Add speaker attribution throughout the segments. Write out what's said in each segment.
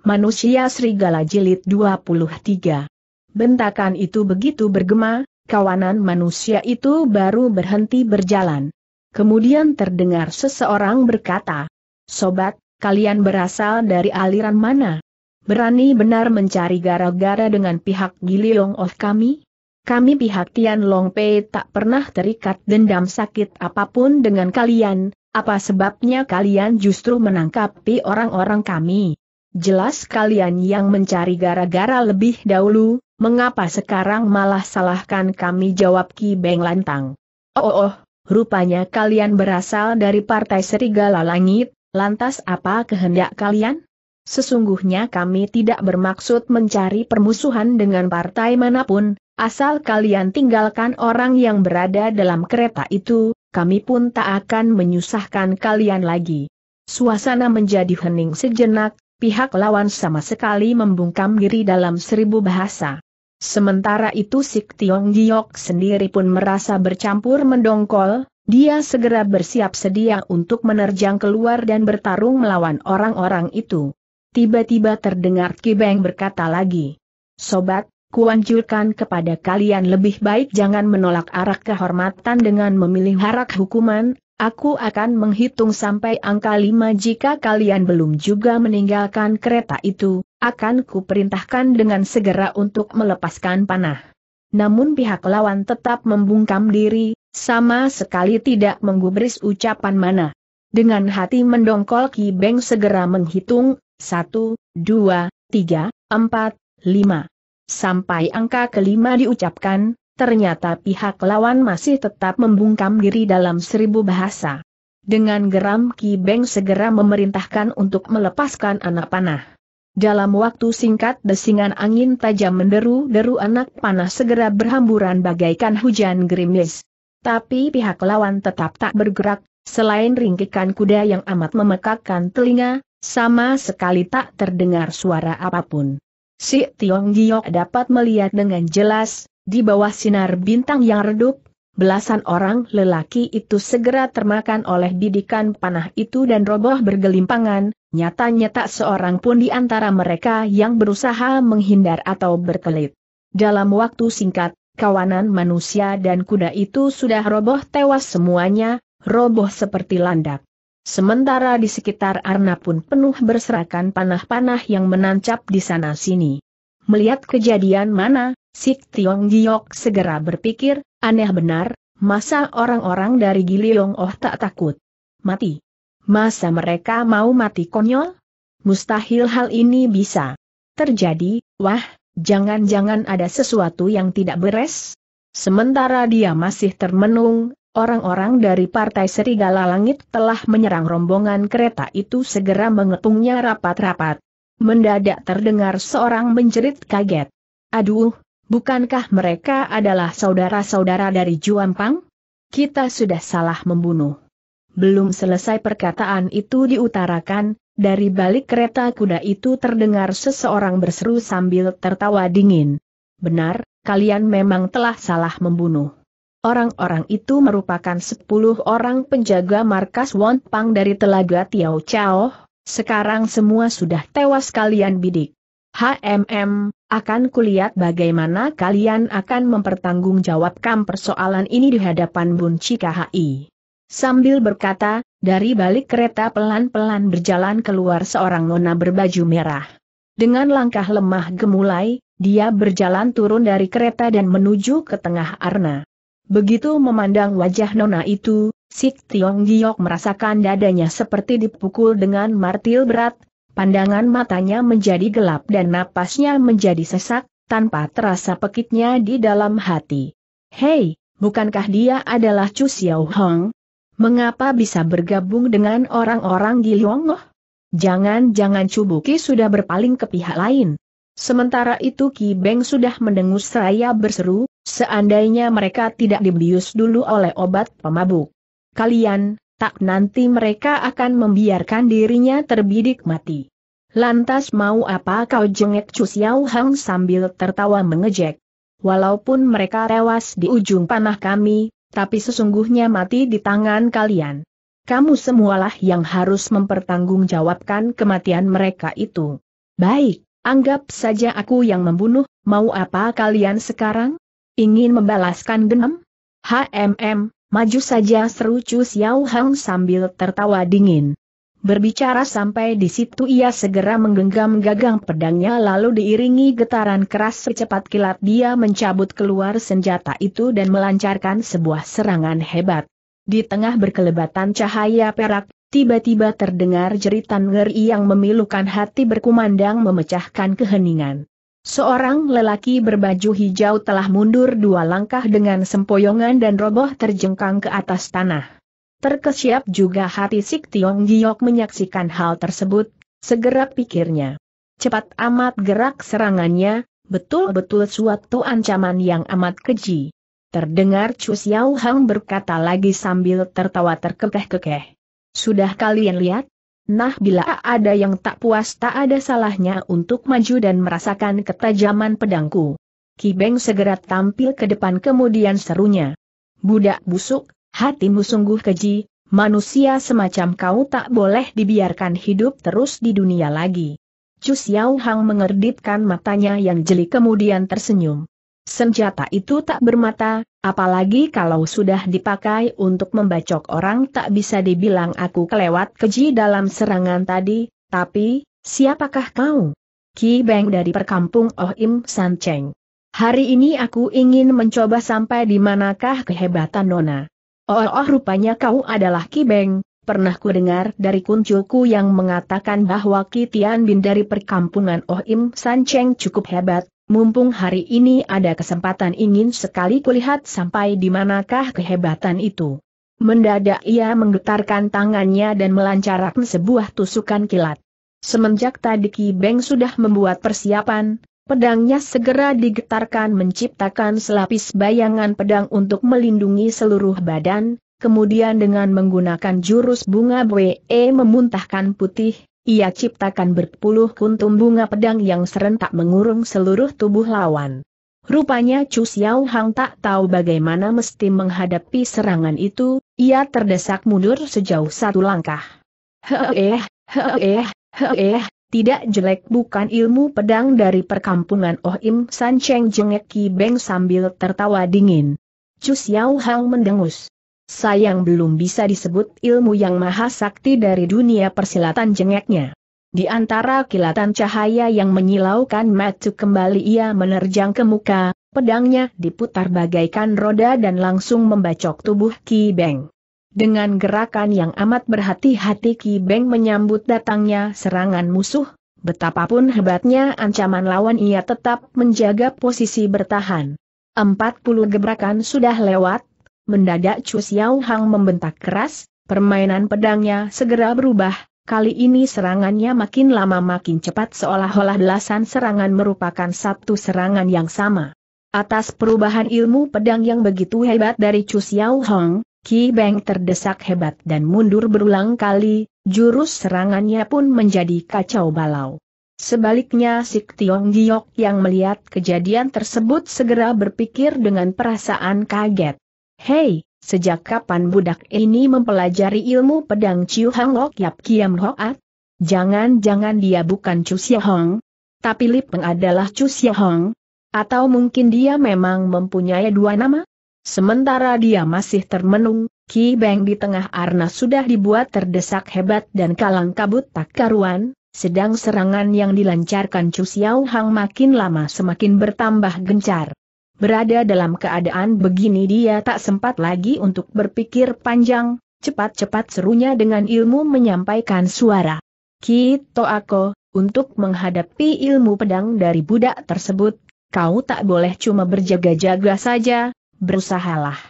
Speaker 1: Manusia Serigala Jilid 23. Bentakan itu begitu bergema, kawanan manusia itu baru berhenti berjalan. Kemudian terdengar seseorang berkata, Sobat, kalian berasal dari aliran mana? Berani benar mencari gara-gara dengan pihak Long of kami? Kami pihak Tian Long Pei tak pernah terikat dendam sakit apapun dengan kalian, apa sebabnya kalian justru menangkapi orang-orang kami? Jelas kalian yang mencari gara-gara lebih dahulu, mengapa sekarang malah salahkan kami jawab Ki Beng lantang. Oh, oh oh, rupanya kalian berasal dari Partai Serigala Langit, lantas apa kehendak kalian? Sesungguhnya kami tidak bermaksud mencari permusuhan dengan partai manapun, asal kalian tinggalkan orang yang berada dalam kereta itu, kami pun tak akan menyusahkan kalian lagi. Suasana menjadi hening sejenak, pihak lawan sama sekali membungkam diri dalam seribu bahasa. Sementara itu Sik Tiong Giok sendiri pun merasa bercampur mendongkol, dia segera bersiap sedia untuk menerjang keluar dan bertarung melawan orang-orang itu. Tiba-tiba terdengar Ki Beng berkata lagi, Sobat, kuanjurkan kepada kalian lebih baik jangan menolak arak kehormatan dengan memilih arak hukuman, Aku akan menghitung sampai angka lima jika kalian belum juga meninggalkan kereta itu, akan kuperintahkan dengan segera untuk melepaskan panah. Namun pihak lawan tetap membungkam diri, sama sekali tidak menggubris ucapan mana. Dengan hati mendongkol Ki Beng segera menghitung, satu, dua, tiga, empat, lima. Sampai angka kelima diucapkan, ternyata pihak lawan masih tetap membungkam diri dalam seribu bahasa. Dengan geram Ki Beng segera memerintahkan untuk melepaskan anak panah. Dalam waktu singkat desingan angin tajam menderu-deru anak panah segera berhamburan bagaikan hujan gerimis. Tapi pihak lawan tetap tak bergerak, selain ringkikan kuda yang amat memekakkan telinga, sama sekali tak terdengar suara apapun. Si Tiong Giok dapat melihat dengan jelas, di bawah sinar bintang yang redup, belasan orang lelaki itu segera termakan oleh bidikan panah itu dan roboh bergelimpangan, nyatanya tak seorang pun di antara mereka yang berusaha menghindar atau berkelit. Dalam waktu singkat, kawanan manusia dan kuda itu sudah roboh tewas semuanya, roboh seperti landak. Sementara di sekitar Arna pun penuh berserakan panah-panah yang menancap di sana-sini. Melihat kejadian mana, Sik Tiong Giok segera berpikir, aneh benar, masa orang-orang dari Giliong Oh tak takut. Mati. Masa mereka mau mati konyol? Mustahil hal ini bisa terjadi, wah, jangan-jangan ada sesuatu yang tidak beres. Sementara dia masih termenung, orang-orang dari Partai Serigala Langit telah menyerang rombongan kereta itu segera mengepungnya rapat-rapat. Mendadak terdengar seorang menjerit kaget. Aduh, Bukankah mereka adalah saudara-saudara dari Juampang? Kita sudah salah membunuh. Belum selesai perkataan itu diutarakan, dari balik kereta kuda itu terdengar seseorang berseru sambil tertawa dingin. Benar, kalian memang telah salah membunuh. Orang-orang itu merupakan sepuluh orang penjaga markas Wonpang dari Telaga Tiao Chao, sekarang semua sudah tewas kalian bidik. HMM, akan kulihat bagaimana kalian akan mempertanggungjawabkan persoalan ini di hadapan Bun KHI. Sambil berkata, dari balik kereta pelan-pelan berjalan keluar seorang nona berbaju merah. Dengan langkah lemah gemulai, dia berjalan turun dari kereta dan menuju ke tengah arna. Begitu memandang wajah nona itu, Sik Tiong Giok merasakan dadanya seperti dipukul dengan martil berat, Pandangan matanya menjadi gelap dan napasnya menjadi sesak, tanpa terasa pekitnya di dalam hati. Hei, bukankah dia adalah Chu Xiao Hong? Mengapa bisa bergabung dengan orang-orang di Lionggoh? Jangan-jangan Buki sudah berpaling ke pihak lain. Sementara itu Ki Beng sudah mendengus seraya berseru, seandainya mereka tidak dibius dulu oleh obat pemabuk. Kalian, tak nanti mereka akan membiarkan dirinya terbidik mati. Lantas mau apa kau jengek Chu Xiao Hang sambil tertawa mengejek. Walaupun mereka tewas di ujung panah kami, tapi sesungguhnya mati di tangan kalian. Kamu semualah yang harus mempertanggungjawabkan kematian mereka itu. Baik, anggap saja aku yang membunuh, mau apa kalian sekarang? Ingin membalaskan dendam? HMM, Maju saja seru Chu Xiao Hang sambil tertawa dingin. Berbicara sampai di situ ia segera menggenggam gagang pedangnya lalu diiringi getaran keras secepat kilat dia mencabut keluar senjata itu dan melancarkan sebuah serangan hebat. Di tengah berkelebatan cahaya perak, tiba-tiba terdengar jeritan ngeri yang memilukan hati berkumandang memecahkan keheningan. Seorang lelaki berbaju hijau telah mundur dua langkah dengan sempoyongan dan roboh terjengkang ke atas tanah. Terkesiap juga hati Sik Tiong Giok menyaksikan hal tersebut, segera pikirnya. Cepat amat gerak serangannya, betul-betul suatu ancaman yang amat keji. Terdengar Chu Xiao Hang berkata lagi sambil tertawa terkekeh-kekeh. Sudah kalian lihat, Nah bila ada yang tak puas tak ada salahnya untuk maju dan merasakan ketajaman pedangku. Ki Beng segera tampil ke depan kemudian serunya. Budak busuk, hatimu sungguh keji, manusia semacam kau tak boleh dibiarkan hidup terus di dunia lagi. Chu Xiao Hang mengerdipkan matanya yang jeli kemudian tersenyum. Senjata itu tak bermata, apalagi kalau sudah dipakai untuk membacok orang tak bisa dibilang aku kelewat keji dalam serangan tadi, tapi, siapakah kau? Ki Beng dari perkampung Oh Im San Cheng. Hari ini aku ingin mencoba sampai di manakah kehebatan Nona. Oh, oh rupanya kau adalah Ki Beng, pernah ku dengar dari kuncuku yang mengatakan bahwa Ki Tian Bin dari perkampungan Oh Im San Cheng cukup hebat, Mumpung hari ini ada kesempatan ingin sekali kulihat sampai di manakah kehebatan itu. Mendadak ia menggetarkan tangannya dan melancarkan sebuah tusukan kilat. Semenjak tadi Ki Beng sudah membuat persiapan, pedangnya segera digetarkan menciptakan selapis bayangan pedang untuk melindungi seluruh badan, kemudian dengan menggunakan jurus bunga we memuntahkan putih, ia ciptakan berpuluh kuntum bunga pedang yang serentak mengurung seluruh tubuh lawan. Rupanya Chu Xiao Hang tak tahu bagaimana mesti menghadapi serangan itu, ia terdesak mundur sejauh satu langkah. Heeh, heeh, heeh, tidak jelek bukan ilmu pedang dari perkampungan Oh Im San Cheng jengek Ki Beng sambil tertawa dingin. Chu Xiao Hang mendengus sayang belum bisa disebut ilmu yang maha sakti dari dunia persilatan jengeknya. Di antara kilatan cahaya yang menyilaukan matu kembali ia menerjang ke muka, pedangnya diputar bagaikan roda dan langsung membacok tubuh Ki Beng. Dengan gerakan yang amat berhati-hati Ki Beng menyambut datangnya serangan musuh, betapapun hebatnya ancaman lawan ia tetap menjaga posisi bertahan. 40 gebrakan sudah lewat, Mendadak Chu Xiao Hang membentak keras, permainan pedangnya segera berubah, kali ini serangannya makin lama makin cepat seolah-olah belasan serangan merupakan satu serangan yang sama. Atas perubahan ilmu pedang yang begitu hebat dari Chu Xiao Hang, Ki Beng terdesak hebat dan mundur berulang kali, jurus serangannya pun menjadi kacau balau. Sebaliknya si Tiong Giok yang melihat kejadian tersebut segera berpikir dengan perasaan kaget. Hei, sejak kapan budak ini mempelajari ilmu pedang Ciu Hang Lok Yap Kiam Hoat? Jangan-jangan dia bukan Chu Xia Hong, tapi Lipeng Peng adalah Chu Xia Hong. Atau mungkin dia memang mempunyai dua nama? Sementara dia masih termenung, Ki Beng di tengah arna sudah dibuat terdesak hebat dan kalang kabut tak karuan, sedang serangan yang dilancarkan Chu Xiao Hang makin lama semakin bertambah gencar. Berada dalam keadaan begini dia tak sempat lagi untuk berpikir panjang, cepat-cepat serunya dengan ilmu menyampaikan suara. Kito aku, untuk menghadapi ilmu pedang dari budak tersebut, kau tak boleh cuma berjaga-jaga saja, berusahalah.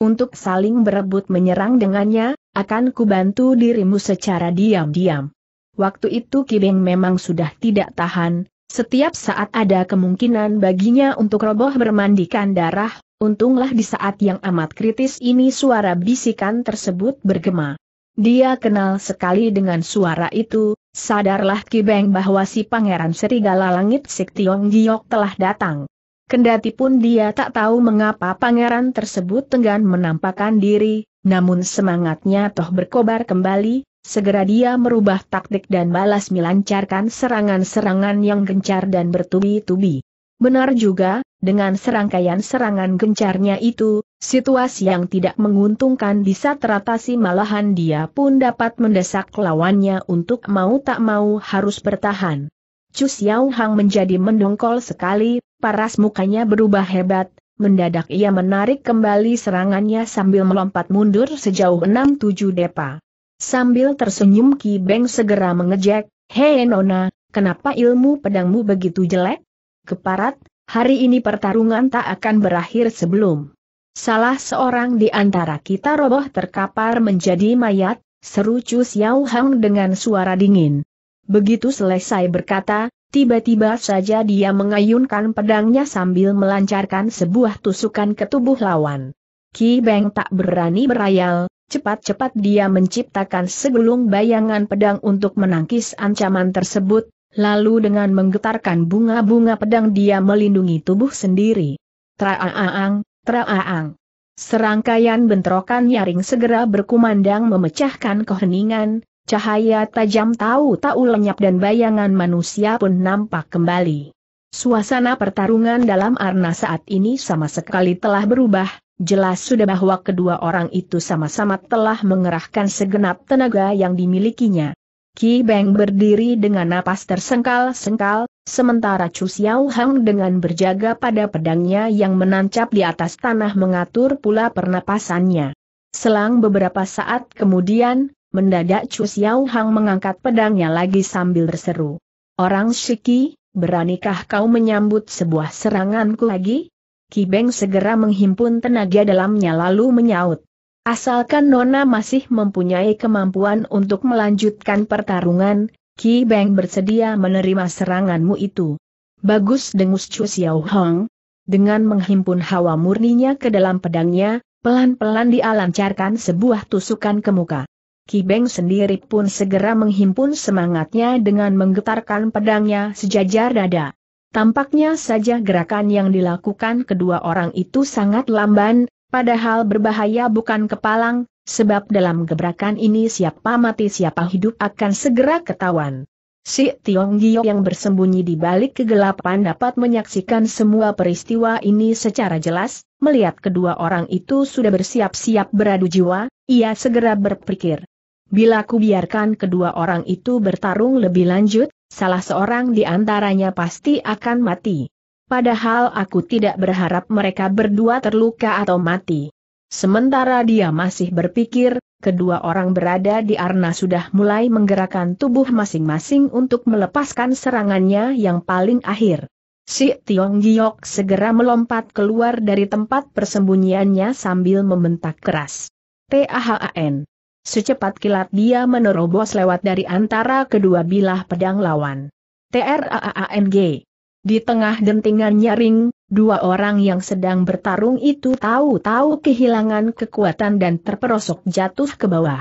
Speaker 1: Untuk saling berebut menyerang dengannya, akan kubantu dirimu secara diam-diam. Waktu itu Kibeng memang sudah tidak tahan, setiap saat ada kemungkinan baginya untuk roboh bermandikan darah, untunglah di saat yang amat kritis ini suara bisikan tersebut bergema. Dia kenal sekali dengan suara itu, sadarlah Kibeng bahwa si pangeran serigala langit Siktiong Giok telah datang. Kendati pun dia tak tahu mengapa pangeran tersebut tenggan menampakkan diri, namun semangatnya toh berkobar kembali, Segera dia merubah taktik dan balas melancarkan serangan-serangan yang gencar dan bertubi-tubi. Benar juga, dengan serangkaian serangan gencarnya itu, situasi yang tidak menguntungkan bisa teratasi malahan dia pun dapat mendesak lawannya untuk mau tak mau harus bertahan. Chu Xiao Hang menjadi mendongkol sekali, paras mukanya berubah hebat, mendadak ia menarik kembali serangannya sambil melompat mundur sejauh 6-7 depa. Sambil tersenyum Ki Beng segera mengejek, Hei Nona, kenapa ilmu pedangmu begitu jelek? Keparat, hari ini pertarungan tak akan berakhir sebelum. Salah seorang di antara kita roboh terkapar menjadi mayat, seru Chu Xiao Hang dengan suara dingin. Begitu selesai berkata, tiba-tiba saja dia mengayunkan pedangnya sambil melancarkan sebuah tusukan ke tubuh lawan. Ki Beng tak berani berayal, cepat-cepat dia menciptakan segelung bayangan pedang untuk menangkis ancaman tersebut, lalu dengan menggetarkan bunga-bunga pedang dia melindungi tubuh sendiri. Traaang, traaang. Serangkaian bentrokan nyaring segera berkumandang memecahkan keheningan, cahaya tajam tahu-tahu lenyap dan bayangan manusia pun nampak kembali. Suasana pertarungan dalam arna saat ini sama sekali telah berubah, jelas sudah bahwa kedua orang itu sama-sama telah mengerahkan segenap tenaga yang dimilikinya. Ki Beng berdiri dengan napas tersengkal-sengkal, sementara Chu Xiao Hang dengan berjaga pada pedangnya yang menancap di atas tanah mengatur pula pernapasannya. Selang beberapa saat kemudian, mendadak Chu Xiao Hang mengangkat pedangnya lagi sambil berseru. Orang Shiki, beranikah kau menyambut sebuah seranganku lagi? Kibeng segera menghimpun tenaga dalamnya lalu menyaut. Asalkan Nona masih mempunyai kemampuan untuk melanjutkan pertarungan, Ki Beng bersedia menerima seranganmu itu. Bagus dengus Chu Xiao Hong. Dengan menghimpun hawa murninya ke dalam pedangnya, pelan-pelan dialancarkan sebuah tusukan ke muka. Ki Beng sendiri pun segera menghimpun semangatnya dengan menggetarkan pedangnya sejajar dada. Tampaknya saja gerakan yang dilakukan kedua orang itu sangat lamban, padahal berbahaya bukan kepalang, sebab dalam gebrakan ini siapa mati siapa hidup akan segera ketahuan. Si Tiong Gio yang bersembunyi di balik kegelapan dapat menyaksikan semua peristiwa ini secara jelas, melihat kedua orang itu sudah bersiap-siap beradu jiwa, ia segera berpikir. Bila ku biarkan kedua orang itu bertarung lebih lanjut, salah seorang di antaranya pasti akan mati. Padahal aku tidak berharap mereka berdua terluka atau mati. Sementara dia masih berpikir, kedua orang berada di arna sudah mulai menggerakkan tubuh masing-masing untuk melepaskan serangannya yang paling akhir. Si Tiong Giok segera melompat keluar dari tempat persembunyiannya sambil membentak keras. TAHAN Secepat kilat dia menerobos lewat dari antara kedua bilah pedang lawan. TRAANG. Di tengah dentingan nyaring, dua orang yang sedang bertarung itu tahu-tahu kehilangan kekuatan dan terperosok jatuh ke bawah.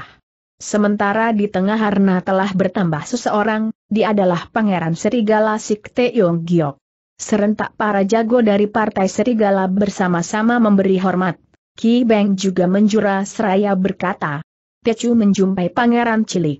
Speaker 1: Sementara di tengah Harna telah bertambah seseorang, dia adalah Pangeran Serigala Sik Teong Giok. Serentak para jago dari Partai Serigala bersama-sama memberi hormat. Ki Beng juga menjura seraya berkata, Tecu menjumpai pangeran cilik.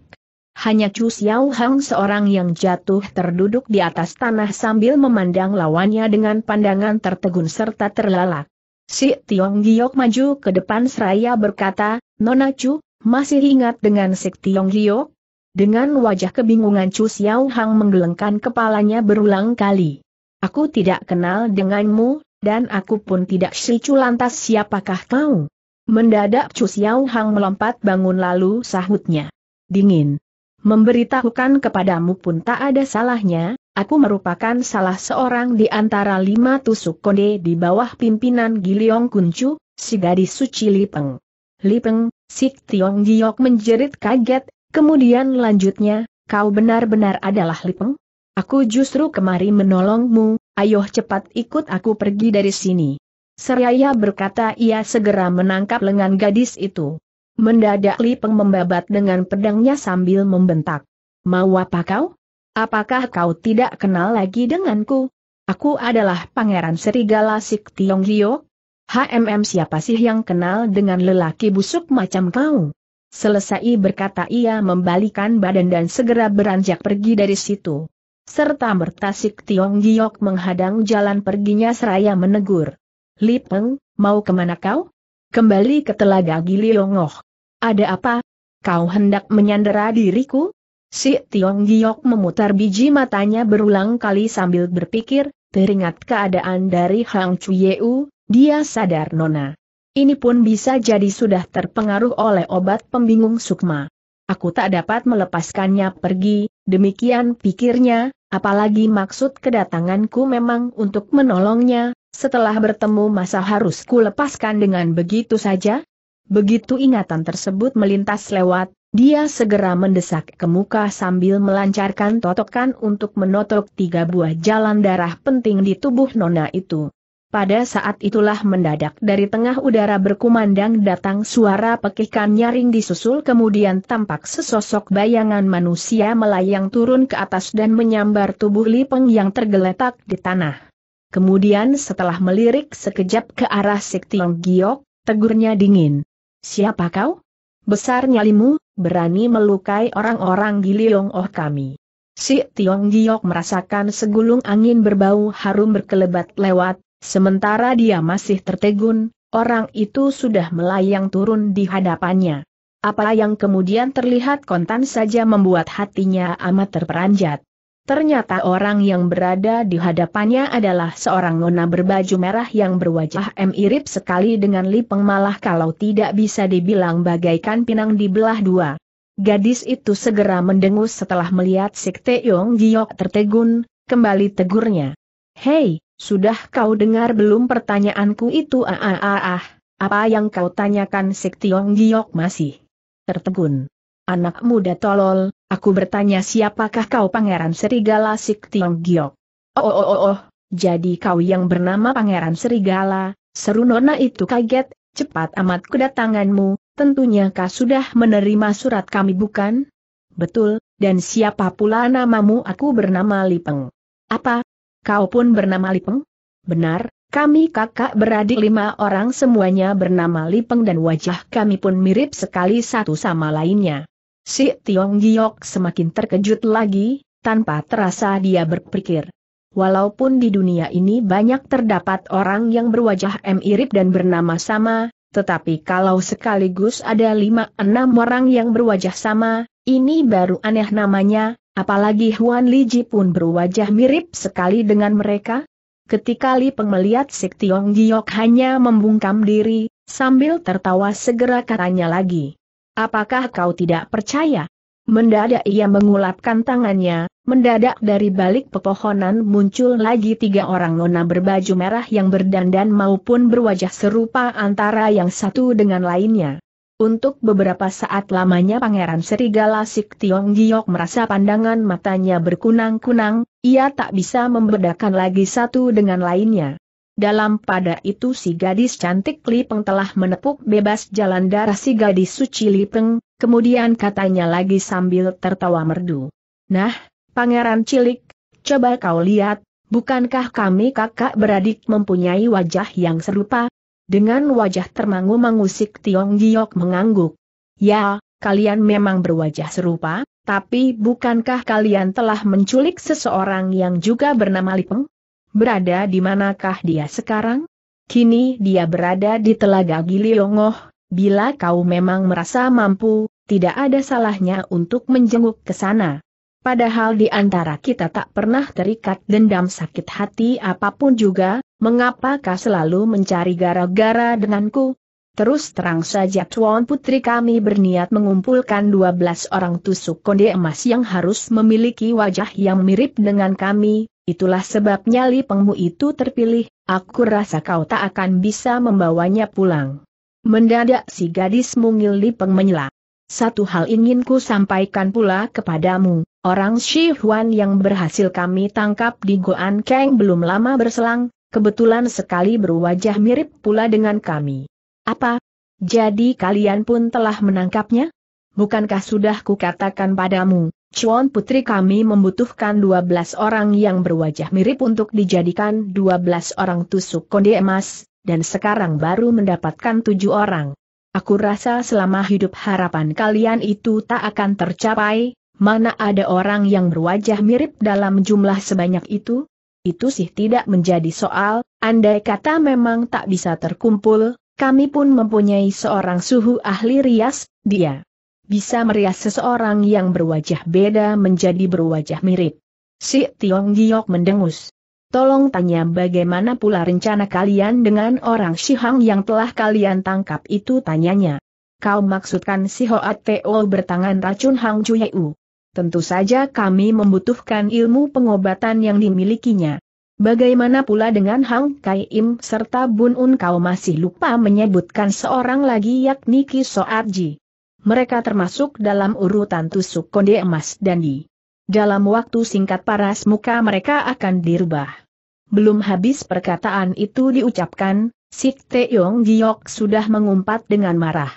Speaker 1: Hanya Chu Xiao Hang seorang yang jatuh terduduk di atas tanah sambil memandang lawannya dengan pandangan tertegun serta terlalak. Si Tiong Giok maju ke depan seraya berkata, Nona Chu, masih ingat dengan Si Tiong Giok? Dengan wajah kebingungan Chu Xiao Hang menggelengkan kepalanya berulang kali. Aku tidak kenal denganmu, dan aku pun tidak Si Chu lantas siapakah kau? Mendadak Chu Xiao Hang melompat bangun lalu sahutnya. Dingin. Memberitahukan kepadamu pun tak ada salahnya, aku merupakan salah seorang di antara lima tusuk konde di bawah pimpinan Giliong Kuncu, si gadis suci Lipeng. Lipeng, Si Tiong Giok menjerit kaget, kemudian lanjutnya, kau benar-benar adalah Lipeng? Aku justru kemari menolongmu, ayo cepat ikut aku pergi dari sini. Seraya berkata ia segera menangkap lengan gadis itu. Mendadak Lipeng membabat dengan pedangnya sambil membentak. Mau apa kau? Apakah kau tidak kenal lagi denganku? Aku adalah Pangeran Serigala Sik Tiong Hio. HMM siapa sih yang kenal dengan lelaki busuk macam kau? Selesai berkata ia membalikan badan dan segera beranjak pergi dari situ. Serta mertasik Tiong Giok menghadang jalan perginya seraya menegur. Lipeng, mau kemana kau? Kembali ke telaga Giliongoh. Ada apa? Kau hendak menyandera diriku? Si Tiong Giok memutar biji matanya berulang kali sambil berpikir, teringat keadaan dari Hang Chuyeu, dia sadar Nona. Ini pun bisa jadi sudah terpengaruh oleh obat pembingung sukma. Aku tak dapat melepaskannya pergi, demikian pikirnya, apalagi maksud kedatanganku memang untuk menolongnya, setelah bertemu masa harus ku lepaskan dengan begitu saja? Begitu ingatan tersebut melintas lewat, dia segera mendesak ke muka sambil melancarkan totokan untuk menotok tiga buah jalan darah penting di tubuh nona itu. Pada saat itulah mendadak dari tengah udara berkumandang datang suara pekikan nyaring disusul kemudian tampak sesosok bayangan manusia melayang turun ke atas dan menyambar tubuh Lipeng yang tergeletak di tanah. Kemudian setelah melirik sekejap ke arah Siktiong Giok, tegurnya dingin. Siapa kau? Besar nyalimu, berani melukai orang-orang Giliong Oh kami. Si Tiong Giok merasakan segulung angin berbau harum berkelebat lewat, sementara dia masih tertegun, orang itu sudah melayang turun di hadapannya. Apa yang kemudian terlihat kontan saja membuat hatinya amat terperanjat. Ternyata orang yang berada di hadapannya adalah seorang nona berbaju merah yang berwajah mirip sekali dengan Lipeng malah kalau tidak bisa dibilang bagaikan pinang di belah dua. Gadis itu segera mendengus setelah melihat Sikte Yong Giok tertegun, kembali tegurnya. Hei, sudah kau dengar belum pertanyaanku itu ah ah ah, ah. apa yang kau tanyakan Sikte Yong Giok masih tertegun. Anak muda tolol, Aku bertanya siapakah kau Pangeran Serigala Sik Tiong Giok? Oh, oh, oh, oh, jadi kau yang bernama Pangeran Serigala, seru Nona itu kaget, cepat amat kedatanganmu, tentunya kau sudah menerima surat kami bukan? Betul, dan siapa pula namamu aku bernama Lipeng. Apa? Kau pun bernama Lipeng? Benar, kami kakak beradik lima orang semuanya bernama Lipeng dan wajah kami pun mirip sekali satu sama lainnya. Si Tiong Giok semakin terkejut lagi, tanpa terasa dia berpikir. Walaupun di dunia ini banyak terdapat orang yang berwajah mirip dan bernama sama, tetapi kalau sekaligus ada lima enam orang yang berwajah sama, ini baru aneh namanya, apalagi Huan Liji pun berwajah mirip sekali dengan mereka. Ketika Li Peng melihat si Tiong Giok hanya membungkam diri, sambil tertawa segera katanya lagi. Apakah kau tidak percaya? Mendadak ia mengulapkan tangannya, mendadak dari balik pepohonan muncul lagi tiga orang nona berbaju merah yang berdandan maupun berwajah serupa antara yang satu dengan lainnya. Untuk beberapa saat lamanya Pangeran Serigala Sik Tiong Giok merasa pandangan matanya berkunang-kunang, ia tak bisa membedakan lagi satu dengan lainnya. Dalam pada itu si gadis cantik Li Peng telah menepuk bebas jalan darah si gadis suci Li kemudian katanya lagi sambil tertawa merdu. Nah, pangeran cilik, coba kau lihat, bukankah kami kakak beradik mempunyai wajah yang serupa? Dengan wajah termangu-mangu Tiong Giok mengangguk. Ya, kalian memang berwajah serupa, tapi bukankah kalian telah menculik seseorang yang juga bernama Li Berada di manakah dia sekarang? Kini dia berada di Telaga Giliongoh, bila kau memang merasa mampu, tidak ada salahnya untuk menjenguk ke sana. Padahal di antara kita tak pernah terikat dendam sakit hati apapun juga, Mengapa kau selalu mencari gara-gara denganku? Terus terang saja Tuan Putri kami berniat mengumpulkan 12 orang tusuk konde emas yang harus memiliki wajah yang mirip dengan kami, Itulah sebabnya Li Pengmu itu terpilih, aku rasa kau tak akan bisa membawanya pulang. Mendadak si gadis mungil Li Peng menyela. Satu hal ingin ku sampaikan pula kepadamu, orang Shi Huan yang berhasil kami tangkap di Goan Kang belum lama berselang, kebetulan sekali berwajah mirip pula dengan kami. Apa? Jadi kalian pun telah menangkapnya? Bukankah sudah kukatakan padamu, Cuan putri kami membutuhkan 12 orang yang berwajah mirip untuk dijadikan 12 orang tusuk konde emas, dan sekarang baru mendapatkan tujuh orang. Aku rasa selama hidup harapan kalian itu tak akan tercapai, mana ada orang yang berwajah mirip dalam jumlah sebanyak itu? Itu sih tidak menjadi soal, andai kata memang tak bisa terkumpul, kami pun mempunyai seorang suhu ahli rias, dia bisa merias seseorang yang berwajah beda menjadi berwajah mirip. Si Tiong Giok mendengus. Tolong tanya bagaimana pula rencana kalian dengan orang Shihang yang telah kalian tangkap itu tanyanya. Kau maksudkan si Hoa Teo bertangan racun Hang Chuyeu. Tentu saja kami membutuhkan ilmu pengobatan yang dimilikinya. Bagaimana pula dengan Hang Kai Im serta Bun Un kau masih lupa menyebutkan seorang lagi yakni Ki Soarji mereka termasuk dalam urutan tusuk konde emas dan di Dalam waktu singkat paras muka mereka akan dirubah. Belum habis perkataan itu diucapkan, Sik Teong Giok sudah mengumpat dengan marah.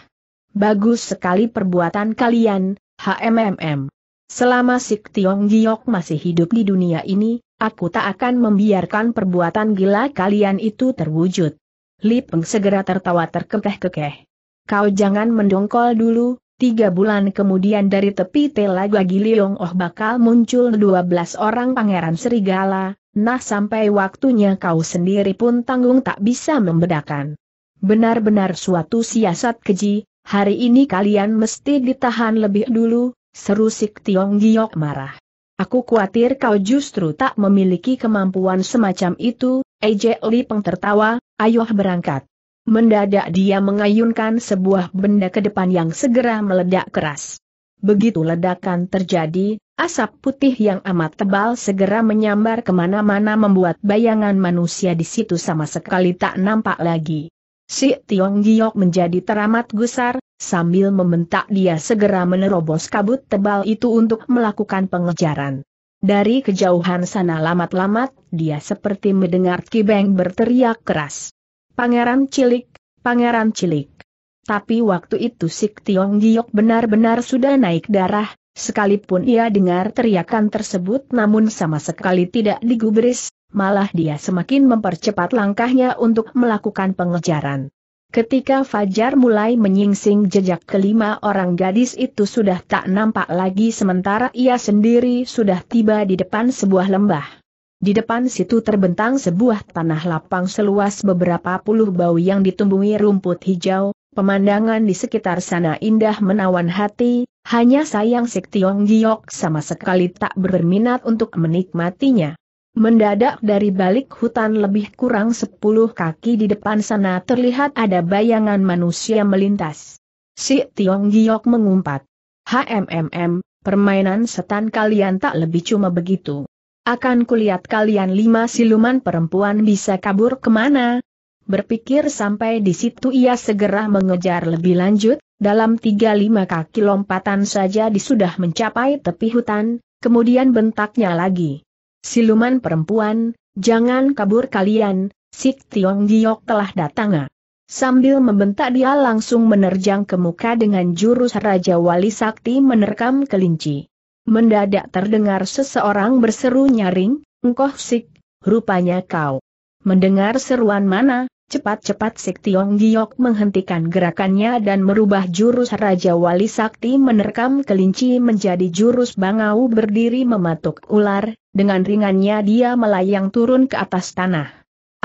Speaker 1: Bagus sekali perbuatan kalian, HMMM. Selama Sik Teong Giok masih hidup di dunia ini, aku tak akan membiarkan perbuatan gila kalian itu terwujud. Lipeng segera tertawa terkekeh-kekeh kau jangan mendongkol dulu, tiga bulan kemudian dari tepi telaga Giliong Oh bakal muncul dua belas orang pangeran serigala, nah sampai waktunya kau sendiri pun tanggung tak bisa membedakan. Benar-benar suatu siasat keji, hari ini kalian mesti ditahan lebih dulu, seru Sik Tiong Giok marah. Aku khawatir kau justru tak memiliki kemampuan semacam itu, Eje Li Peng tertawa, ayo berangkat. Mendadak dia mengayunkan sebuah benda ke depan yang segera meledak keras. Begitu ledakan terjadi, asap putih yang amat tebal segera menyambar kemana-mana membuat bayangan manusia di situ sama sekali tak nampak lagi. Si Tiong Giok menjadi teramat gusar, sambil membentak dia segera menerobos kabut tebal itu untuk melakukan pengejaran. Dari kejauhan sana lamat-lamat, dia seperti mendengar Kibeng berteriak keras. Pangeran cilik, pangeran cilik. Tapi waktu itu Sik Tiong Giok benar-benar sudah naik darah, sekalipun ia dengar teriakan tersebut namun sama sekali tidak digubris, malah dia semakin mempercepat langkahnya untuk melakukan pengejaran. Ketika Fajar mulai menyingsing jejak kelima orang gadis itu sudah tak nampak lagi sementara ia sendiri sudah tiba di depan sebuah lembah. Di depan situ terbentang sebuah tanah lapang seluas beberapa puluh bau yang ditumbuhi rumput hijau, pemandangan di sekitar sana indah menawan hati, hanya sayang Sik Tiong Giok sama sekali tak berminat untuk menikmatinya. Mendadak dari balik hutan lebih kurang sepuluh kaki di depan sana terlihat ada bayangan manusia melintas. Si Tiong Giok mengumpat. HMMM, permainan setan kalian tak lebih cuma begitu. Akan kulihat kalian lima siluman perempuan bisa kabur kemana. Berpikir sampai di situ ia segera mengejar lebih lanjut, dalam tiga lima kaki lompatan saja disudah mencapai tepi hutan, kemudian bentaknya lagi. Siluman perempuan, jangan kabur kalian, Sik Tiong Giok telah datang. Sambil membentak dia langsung menerjang ke muka dengan jurus Raja Wali Sakti menerkam kelinci. Mendadak terdengar seseorang berseru nyaring, engkoh sik, rupanya kau. Mendengar seruan mana, cepat-cepat Sik Tiong Giok menghentikan gerakannya dan merubah jurus Raja Wali Sakti menerkam kelinci menjadi jurus bangau berdiri mematuk ular, dengan ringannya dia melayang turun ke atas tanah.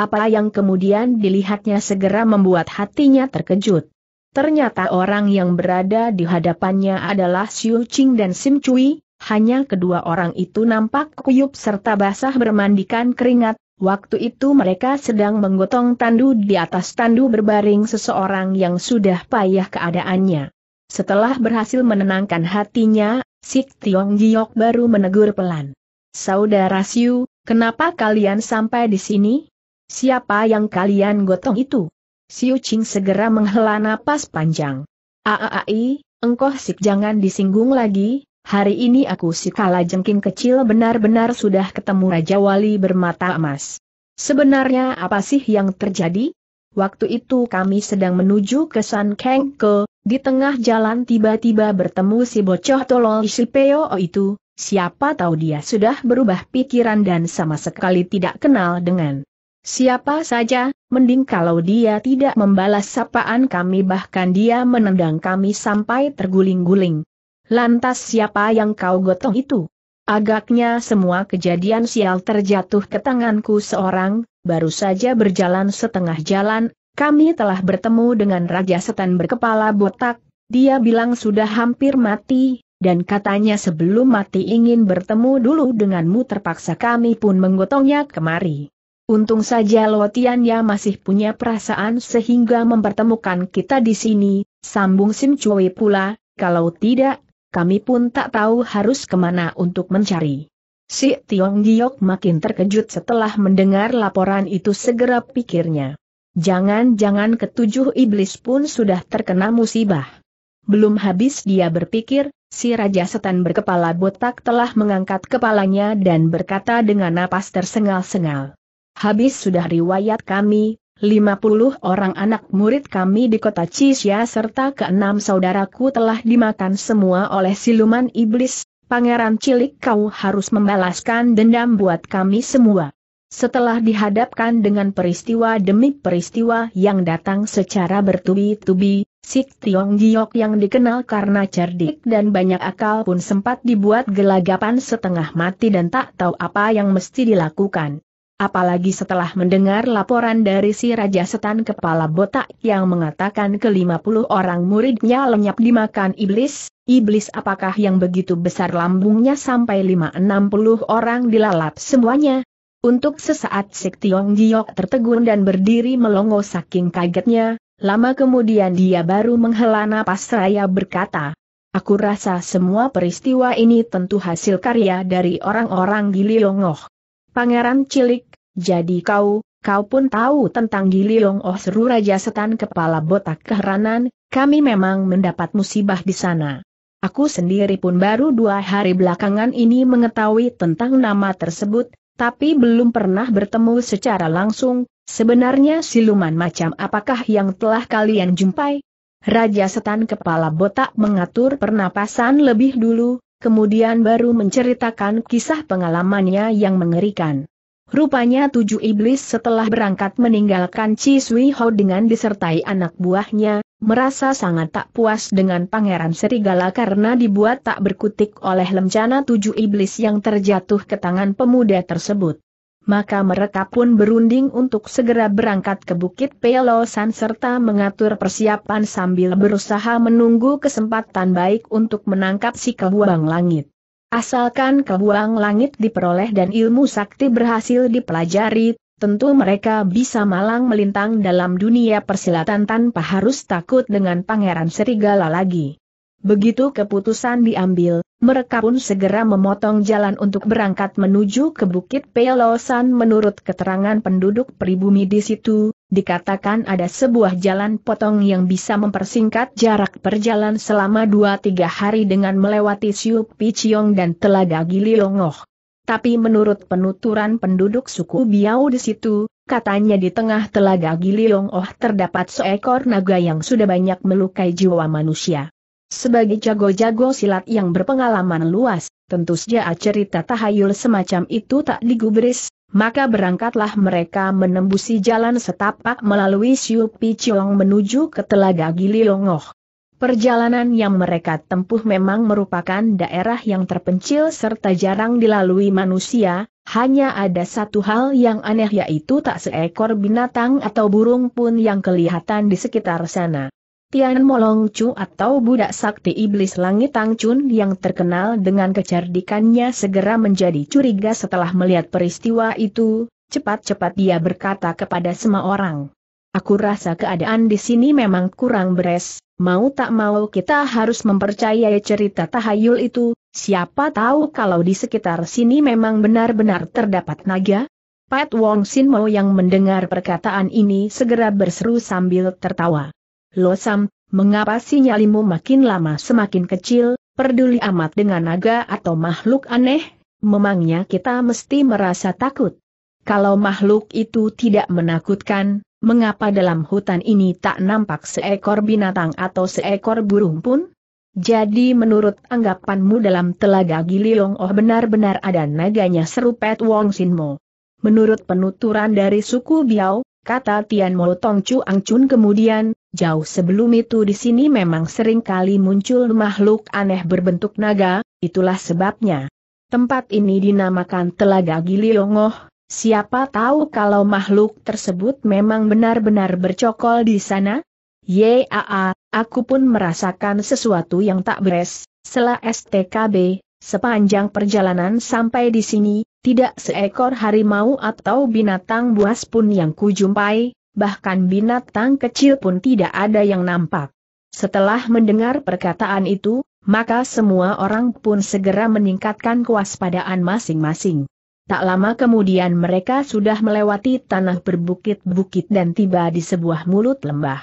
Speaker 1: Apa yang kemudian dilihatnya segera membuat hatinya terkejut. Ternyata orang yang berada di hadapannya adalah Xiu Qing dan Sim Cui, hanya kedua orang itu nampak kuyup serta basah bermandikan keringat, Waktu itu mereka sedang menggotong tandu di atas tandu berbaring seseorang yang sudah payah keadaannya. Setelah berhasil menenangkan hatinya, Sik Tiong Giok baru menegur pelan. Saudara Siu, kenapa kalian sampai di sini? Siapa yang kalian gotong itu? Siu Ching segera menghela napas panjang. Aai, engkau Sik jangan disinggung lagi, hari ini aku si kala jengking kecil benar-benar sudah ketemu Raja Wali bermata emas. Sebenarnya apa sih yang terjadi? Waktu itu kami sedang menuju ke San Keng di tengah jalan tiba-tiba bertemu si bocoh tolol si Peo itu, siapa tahu dia sudah berubah pikiran dan sama sekali tidak kenal dengan siapa saja, mending kalau dia tidak membalas sapaan kami bahkan dia menendang kami sampai terguling-guling. Lantas siapa yang kau gotong itu? Agaknya semua kejadian sial terjatuh ke tanganku seorang, baru saja berjalan setengah jalan, kami telah bertemu dengan Raja Setan berkepala botak, dia bilang sudah hampir mati, dan katanya sebelum mati ingin bertemu dulu denganmu terpaksa kami pun menggotongnya kemari. Untung saja Lotianya masih punya perasaan sehingga mempertemukan kita di sini, sambung Sim Cui pula, kalau tidak, kami pun tak tahu harus kemana untuk mencari. Si Tiong Giok makin terkejut setelah mendengar laporan itu segera pikirnya. Jangan-jangan ketujuh iblis pun sudah terkena musibah. Belum habis dia berpikir, si Raja Setan berkepala botak telah mengangkat kepalanya dan berkata dengan napas tersengal-sengal. Habis sudah riwayat kami, 50 orang anak murid kami di kota Cisya serta keenam saudaraku telah dimakan semua oleh siluman iblis, pangeran cilik kau harus membalaskan dendam buat kami semua. Setelah dihadapkan dengan peristiwa demi peristiwa yang datang secara bertubi-tubi, Sik Tiong Giok yang dikenal karena cerdik dan banyak akal pun sempat dibuat gelagapan setengah mati dan tak tahu apa yang mesti dilakukan apalagi setelah mendengar laporan dari si Raja Setan Kepala Botak yang mengatakan ke-50 orang muridnya lenyap dimakan iblis, iblis apakah yang begitu besar lambungnya sampai 560 orang dilalap semuanya? Untuk sesaat Sik Tiong Giok tertegun dan berdiri melongo saking kagetnya, lama kemudian dia baru menghela napas raya berkata, Aku rasa semua peristiwa ini tentu hasil karya dari orang-orang Giliongoh. Pangeran cilik, jadi kau, kau pun tahu tentang Giliong Oh seru Raja Setan Kepala Botak Keheranan, kami memang mendapat musibah di sana. Aku sendiri pun baru dua hari belakangan ini mengetahui tentang nama tersebut, tapi belum pernah bertemu secara langsung, sebenarnya siluman macam apakah yang telah kalian jumpai? Raja Setan Kepala Botak mengatur pernapasan lebih dulu, kemudian baru menceritakan kisah pengalamannya yang mengerikan. Rupanya tujuh iblis setelah berangkat meninggalkan Chi Sui Ho dengan disertai anak buahnya, merasa sangat tak puas dengan Pangeran Serigala karena dibuat tak berkutik oleh lencana tujuh iblis yang terjatuh ke tangan pemuda tersebut maka mereka pun berunding untuk segera berangkat ke Bukit Pelosan serta mengatur persiapan sambil berusaha menunggu kesempatan baik untuk menangkap si kebuang langit. Asalkan kebuang langit diperoleh dan ilmu sakti berhasil dipelajari, tentu mereka bisa malang melintang dalam dunia persilatan tanpa harus takut dengan pangeran serigala lagi. Begitu keputusan diambil, mereka pun segera memotong jalan untuk berangkat menuju ke Bukit Pelosan menurut keterangan penduduk pribumi di situ, dikatakan ada sebuah jalan potong yang bisa mempersingkat jarak perjalanan selama 2-3 hari dengan melewati Siup Piciong dan Telaga Gili Longoh. Tapi menurut penuturan penduduk suku Biau di situ, katanya di tengah Telaga Gili Longoh terdapat seekor naga yang sudah banyak melukai jiwa manusia. Sebagai jago-jago silat yang berpengalaman luas, tentu saja cerita tahayul semacam itu tak digubris, maka berangkatlah mereka menembusi jalan setapak melalui Siu Piciong menuju ke Telaga Gili Longoh. Perjalanan yang mereka tempuh memang merupakan daerah yang terpencil serta jarang dilalui manusia, hanya ada satu hal yang aneh yaitu tak seekor binatang atau burung pun yang kelihatan di sekitar sana. Tian Molong Chu atau budak sakti iblis langit Tang Chun yang terkenal dengan kecerdikannya segera menjadi curiga setelah melihat peristiwa itu, cepat-cepat dia berkata kepada semua orang. Aku rasa keadaan di sini memang kurang beres, mau tak mau kita harus mempercayai cerita tahayul itu, siapa tahu kalau di sekitar sini memang benar-benar terdapat naga? Pat Wong Sin Mo yang mendengar perkataan ini segera berseru sambil tertawa. Losam, mengapa sinyalimu makin lama semakin kecil, peduli amat dengan naga atau makhluk aneh, memangnya kita mesti merasa takut. Kalau makhluk itu tidak menakutkan, mengapa dalam hutan ini tak nampak seekor binatang atau seekor burung pun? Jadi menurut anggapanmu dalam telaga Giliong, Oh benar-benar ada naganya seru Pet Wong Sinmo. Menurut penuturan dari suku Biao, kata Tian Mo Tong Chu Ang Chun kemudian, jauh sebelum itu di sini memang sering kali muncul makhluk aneh berbentuk naga, itulah sebabnya. Tempat ini dinamakan Telaga Giliongoh, siapa tahu kalau makhluk tersebut memang benar-benar bercokol di sana? Yaa, aku pun merasakan sesuatu yang tak beres, setelah STKB, sepanjang perjalanan sampai di sini, tidak seekor harimau atau binatang buas pun yang kujumpai, bahkan binatang kecil pun tidak ada yang nampak. Setelah mendengar perkataan itu, maka semua orang pun segera meningkatkan kewaspadaan masing-masing. Tak lama kemudian mereka sudah melewati tanah berbukit-bukit dan tiba di sebuah mulut lembah.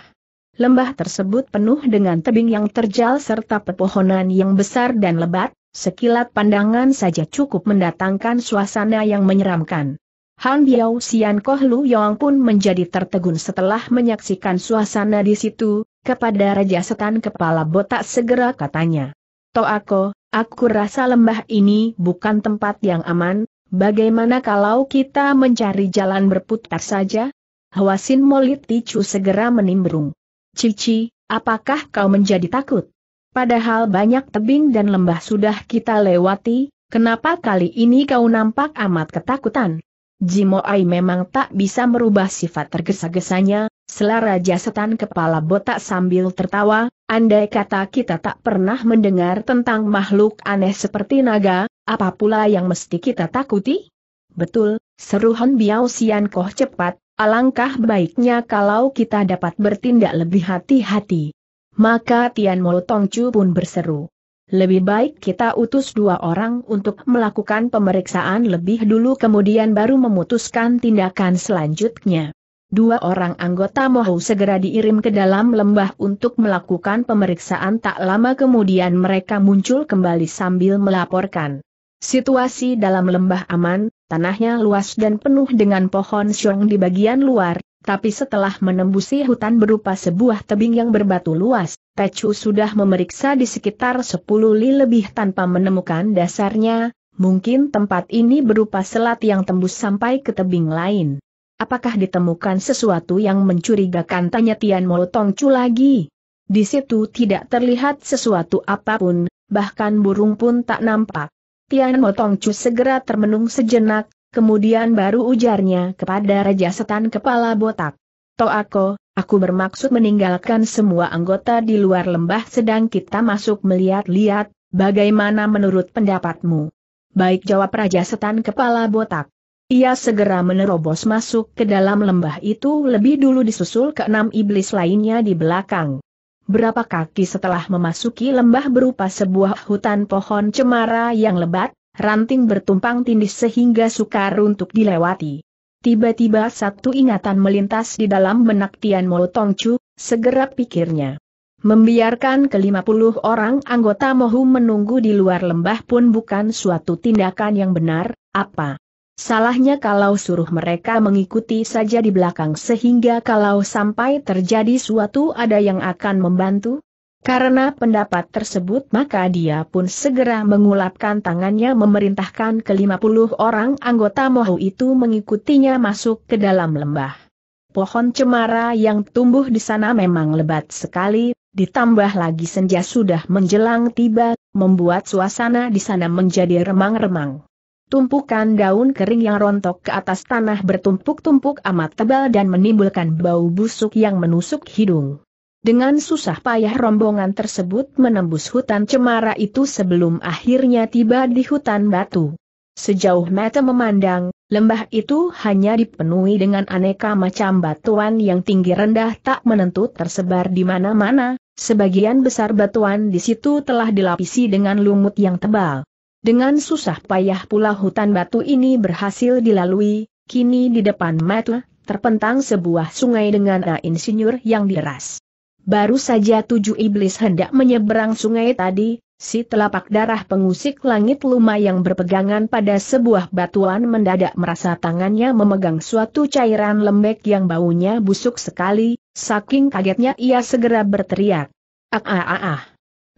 Speaker 1: Lembah tersebut penuh dengan tebing yang terjal serta pepohonan yang besar dan lebat, sekilat pandangan saja cukup mendatangkan suasana yang menyeramkan. Han Biao Xian Koh Lu Yong pun menjadi tertegun setelah menyaksikan suasana di situ, kepada Raja Setan Kepala Botak segera katanya. Toako, aku rasa lembah ini bukan tempat yang aman, bagaimana kalau kita mencari jalan berputar saja? Hawasin Molit Ticu segera menimbrung. Cici, apakah kau menjadi takut? Padahal banyak tebing dan lembah sudah kita lewati, kenapa kali ini kau nampak amat ketakutan? Ai memang tak bisa merubah sifat tergesa-gesanya, Selera jasetan kepala botak sambil tertawa, andai kata kita tak pernah mendengar tentang makhluk aneh seperti naga, apa pula yang mesti kita takuti? Betul, seru Hon Biao Sian Koh cepat, alangkah baiknya kalau kita dapat bertindak lebih hati-hati. Maka Tian Mo Tongcu pun berseru. Lebih baik kita utus dua orang untuk melakukan pemeriksaan lebih dulu kemudian baru memutuskan tindakan selanjutnya. Dua orang anggota Mohu segera diirim ke dalam lembah untuk melakukan pemeriksaan tak lama kemudian mereka muncul kembali sambil melaporkan. Situasi dalam lembah aman, tanahnya luas dan penuh dengan pohon siong di bagian luar, tapi setelah menembusi hutan berupa sebuah tebing yang berbatu luas, Pecu sudah memeriksa di sekitar 10 li lebih tanpa menemukan dasarnya, mungkin tempat ini berupa selat yang tembus sampai ke tebing lain. Apakah ditemukan sesuatu yang mencurigakan tanya Tian Mo Tong lagi? Di situ tidak terlihat sesuatu apapun, bahkan burung pun tak nampak. Tian Mo Tong segera termenung sejenak, Kemudian baru ujarnya kepada Raja Setan Kepala Botak. Toako, aku bermaksud meninggalkan semua anggota di luar lembah sedang kita masuk melihat-lihat, bagaimana menurut pendapatmu? Baik jawab Raja Setan Kepala Botak. Ia segera menerobos masuk ke dalam lembah itu lebih dulu disusul ke enam iblis lainnya di belakang. Berapa kaki setelah memasuki lembah berupa sebuah hutan pohon cemara yang lebat, ranting bertumpang tindih sehingga sukar untuk dilewati. Tiba-tiba satu ingatan melintas di dalam benak Tian Mo Chu, segera pikirnya. Membiarkan kelima puluh orang anggota Mohu menunggu di luar lembah pun bukan suatu tindakan yang benar, apa? Salahnya kalau suruh mereka mengikuti saja di belakang sehingga kalau sampai terjadi suatu ada yang akan membantu? Karena pendapat tersebut maka dia pun segera mengulapkan tangannya memerintahkan ke puluh orang anggota Mohu itu mengikutinya masuk ke dalam lembah. Pohon cemara yang tumbuh di sana memang lebat sekali, ditambah lagi senja sudah menjelang tiba, membuat suasana di sana menjadi remang-remang. Tumpukan daun kering yang rontok ke atas tanah bertumpuk-tumpuk amat tebal dan menimbulkan bau busuk yang menusuk hidung. Dengan susah payah rombongan tersebut menembus hutan cemara itu sebelum akhirnya tiba di hutan batu. Sejauh mata memandang, lembah itu hanya dipenuhi dengan aneka macam batuan yang tinggi rendah tak menentu tersebar di mana-mana, sebagian besar batuan di situ telah dilapisi dengan lumut yang tebal. Dengan susah payah pula hutan batu ini berhasil dilalui, kini di depan mata terpentang sebuah sungai dengan insinyur yang deras. Baru saja tujuh iblis hendak menyeberang sungai tadi, si telapak darah pengusik langit luma yang berpegangan pada sebuah batuan mendadak merasa tangannya memegang suatu cairan lembek yang baunya busuk sekali, saking kagetnya ia segera berteriak. Ah ah ah ah.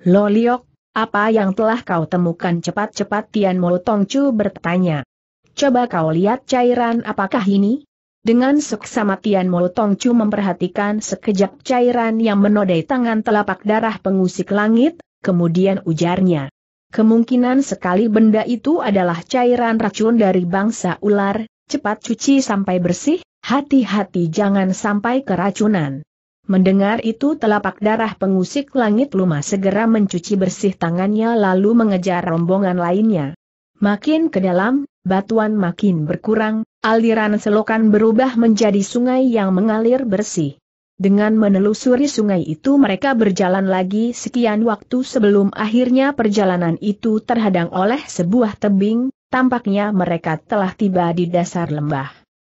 Speaker 1: Loliok, apa yang telah kau temukan cepat-cepat Tian Mo Tongcu bertanya. Coba kau lihat cairan apakah ini? Dengan seksama Tian Mo Tong Chu memperhatikan sekejap cairan yang menodai tangan telapak darah pengusik langit, kemudian ujarnya. Kemungkinan sekali benda itu adalah cairan racun dari bangsa ular, cepat cuci sampai bersih, hati-hati jangan sampai keracunan. Mendengar itu telapak darah pengusik langit luma segera mencuci bersih tangannya lalu mengejar rombongan lainnya. Makin ke dalam, batuan makin berkurang, aliran selokan berubah menjadi sungai yang mengalir bersih. Dengan menelusuri sungai itu mereka berjalan lagi sekian waktu sebelum akhirnya perjalanan itu terhadang oleh sebuah tebing, tampaknya mereka telah tiba di dasar lembah.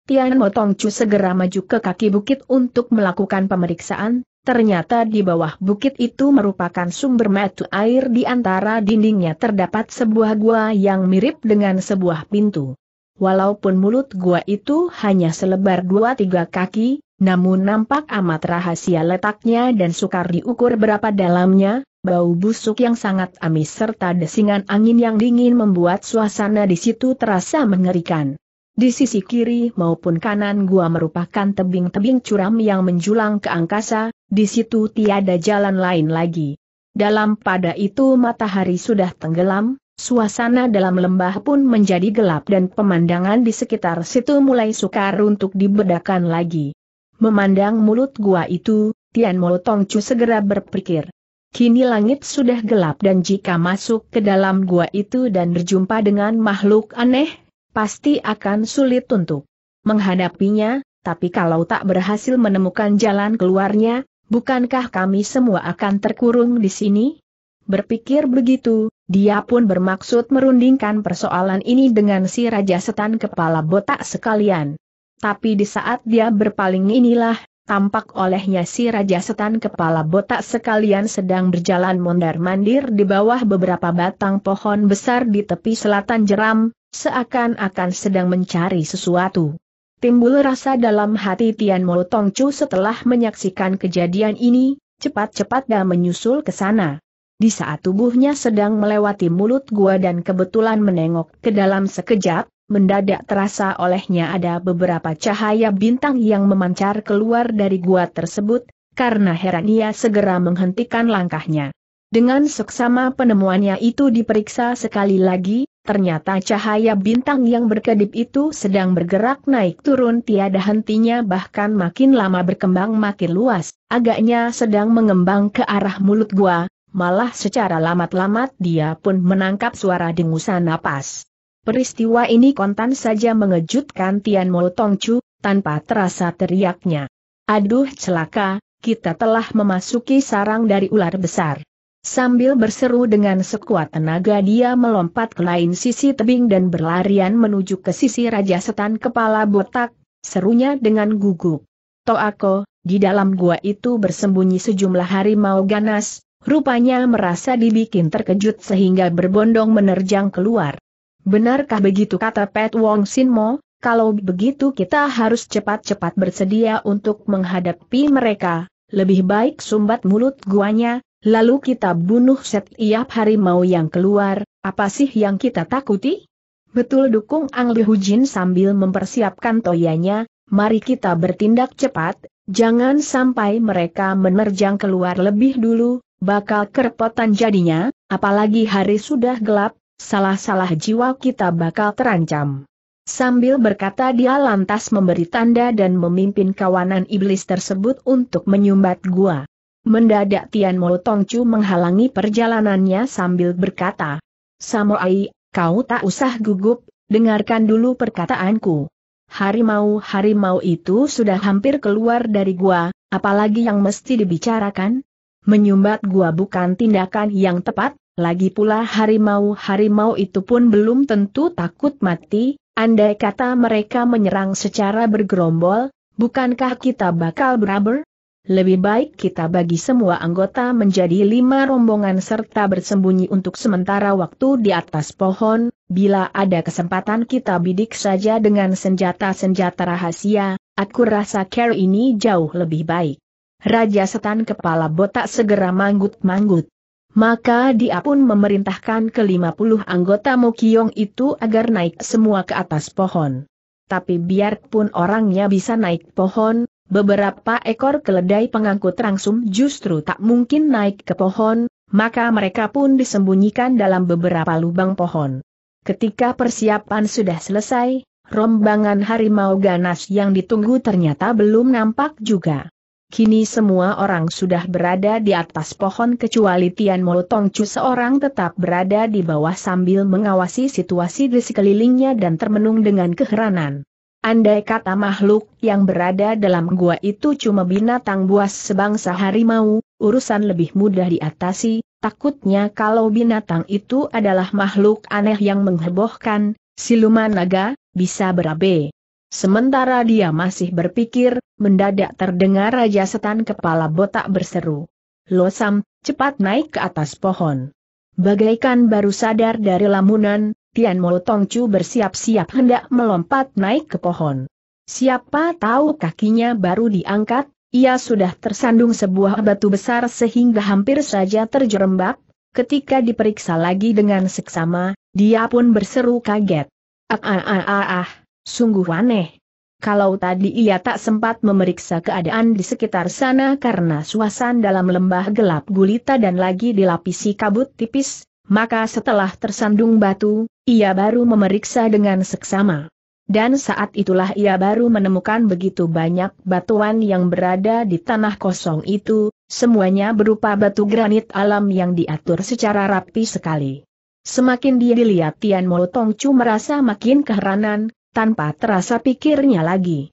Speaker 1: Tian Motong Chu segera maju ke kaki bukit untuk melakukan pemeriksaan, Ternyata di bawah bukit itu merupakan sumber mata air di antara dindingnya terdapat sebuah gua yang mirip dengan sebuah pintu. Walaupun mulut gua itu hanya selebar dua tiga kaki, namun nampak amat rahasia letaknya dan sukar diukur berapa dalamnya, bau busuk yang sangat amis serta desingan angin yang dingin membuat suasana di situ terasa mengerikan. Di sisi kiri maupun kanan gua merupakan tebing-tebing curam yang menjulang ke angkasa, di situ tiada jalan lain lagi. Dalam pada itu matahari sudah tenggelam, suasana dalam lembah pun menjadi gelap dan pemandangan di sekitar situ mulai sukar untuk dibedakan lagi. Memandang mulut gua itu, Tian Mo Tongcu segera berpikir. Kini langit sudah gelap dan jika masuk ke dalam gua itu dan berjumpa dengan makhluk aneh, pasti akan sulit untuk menghadapinya, tapi kalau tak berhasil menemukan jalan keluarnya, Bukankah kami semua akan terkurung di sini? Berpikir begitu, dia pun bermaksud merundingkan persoalan ini dengan si Raja Setan Kepala Botak sekalian. Tapi di saat dia berpaling inilah, tampak olehnya si Raja Setan kepala botak sekalian sedang berjalan mondar-mandir di bawah beberapa batang pohon besar di tepi selatan jeram, seakan-akan sedang mencari sesuatu. Timbul rasa dalam hati Tian Mo Tong Chu setelah menyaksikan kejadian ini, cepat-cepat dia menyusul ke sana. Di saat tubuhnya sedang melewati mulut gua dan kebetulan menengok ke dalam sekejap, mendadak terasa olehnya ada beberapa cahaya bintang yang memancar keluar dari gua tersebut, karena heran ia segera menghentikan langkahnya. Dengan seksama penemuannya itu diperiksa sekali lagi, ternyata cahaya bintang yang berkedip itu sedang bergerak naik turun tiada hentinya bahkan makin lama berkembang makin luas, agaknya sedang mengembang ke arah mulut gua, malah secara lamat-lamat dia pun menangkap suara dengusan napas. Peristiwa ini kontan saja mengejutkan Tian Mo Tongcu, tanpa terasa teriaknya. Aduh celaka, kita telah memasuki sarang dari ular besar. Sambil berseru dengan sekuat tenaga dia melompat ke lain sisi tebing dan berlarian menuju ke sisi Raja Setan Kepala Botak, serunya dengan gugup. Toako, di dalam gua itu bersembunyi sejumlah harimau ganas, rupanya merasa dibikin terkejut sehingga berbondong menerjang keluar. Benarkah begitu kata Pet Wong Sinmo, kalau begitu kita harus cepat-cepat bersedia untuk menghadapi mereka, lebih baik sumbat mulut guanya, Lalu kita bunuh setiap hari mau yang keluar, apa sih yang kita takuti? Betul dukung Ang Lihujin sambil mempersiapkan toyanya, mari kita bertindak cepat, jangan sampai mereka menerjang keluar lebih dulu, bakal kerepotan jadinya, apalagi hari sudah gelap, salah-salah jiwa kita bakal terancam. Sambil berkata dia lantas memberi tanda dan memimpin kawanan iblis tersebut untuk menyumbat gua. Mendadak Tian Mo Tongcu menghalangi perjalanannya sambil berkata, Samoai, kau tak usah gugup, dengarkan dulu perkataanku. Harimau-harimau itu sudah hampir keluar dari gua, apalagi yang mesti dibicarakan? Menyumbat gua bukan tindakan yang tepat, lagi pula harimau-harimau itu pun belum tentu takut mati, andai kata mereka menyerang secara bergerombol, bukankah kita bakal beraber? lebih baik kita bagi semua anggota menjadi lima rombongan serta bersembunyi untuk sementara waktu di atas pohon, bila ada kesempatan kita bidik saja dengan senjata-senjata rahasia, aku rasa care ini jauh lebih baik. Raja Setan Kepala Botak segera manggut-manggut. Maka dia pun memerintahkan kelima puluh anggota Mokiong itu agar naik semua ke atas pohon. Tapi biarpun orangnya bisa naik pohon, beberapa ekor keledai pengangkut rangsum justru tak mungkin naik ke pohon, maka mereka pun disembunyikan dalam beberapa lubang pohon. Ketika persiapan sudah selesai, rombongan harimau ganas yang ditunggu ternyata belum nampak juga. Kini semua orang sudah berada di atas pohon kecuali Tian Mo seorang tetap berada di bawah sambil mengawasi situasi di sekelilingnya dan termenung dengan keheranan. Andai kata makhluk yang berada dalam gua itu cuma binatang buas sebangsa harimau, urusan lebih mudah diatasi, takutnya kalau binatang itu adalah makhluk aneh yang menghebohkan, siluman naga, bisa berabe. Sementara dia masih berpikir, mendadak terdengar Raja Setan kepala botak berseru. Losam, cepat naik ke atas pohon. Bagaikan baru sadar dari lamunan, Tian Mo Chu bersiap-siap hendak melompat naik ke pohon. Siapa tahu kakinya baru diangkat, ia sudah tersandung sebuah batu besar sehingga hampir saja terjerembab, ketika diperiksa lagi dengan seksama, dia pun berseru kaget. Ah ah ah ah, ah sungguh aneh. Kalau tadi ia tak sempat memeriksa keadaan di sekitar sana karena suasana dalam lembah gelap gulita dan lagi dilapisi kabut tipis, maka setelah tersandung batu, ia baru memeriksa dengan seksama. Dan saat itulah ia baru menemukan begitu banyak batuan yang berada di tanah kosong itu, semuanya berupa batu granit alam yang diatur secara rapi sekali. Semakin dia dilihat Tian Mo Tong Chu merasa makin keheranan, tanpa terasa pikirnya lagi.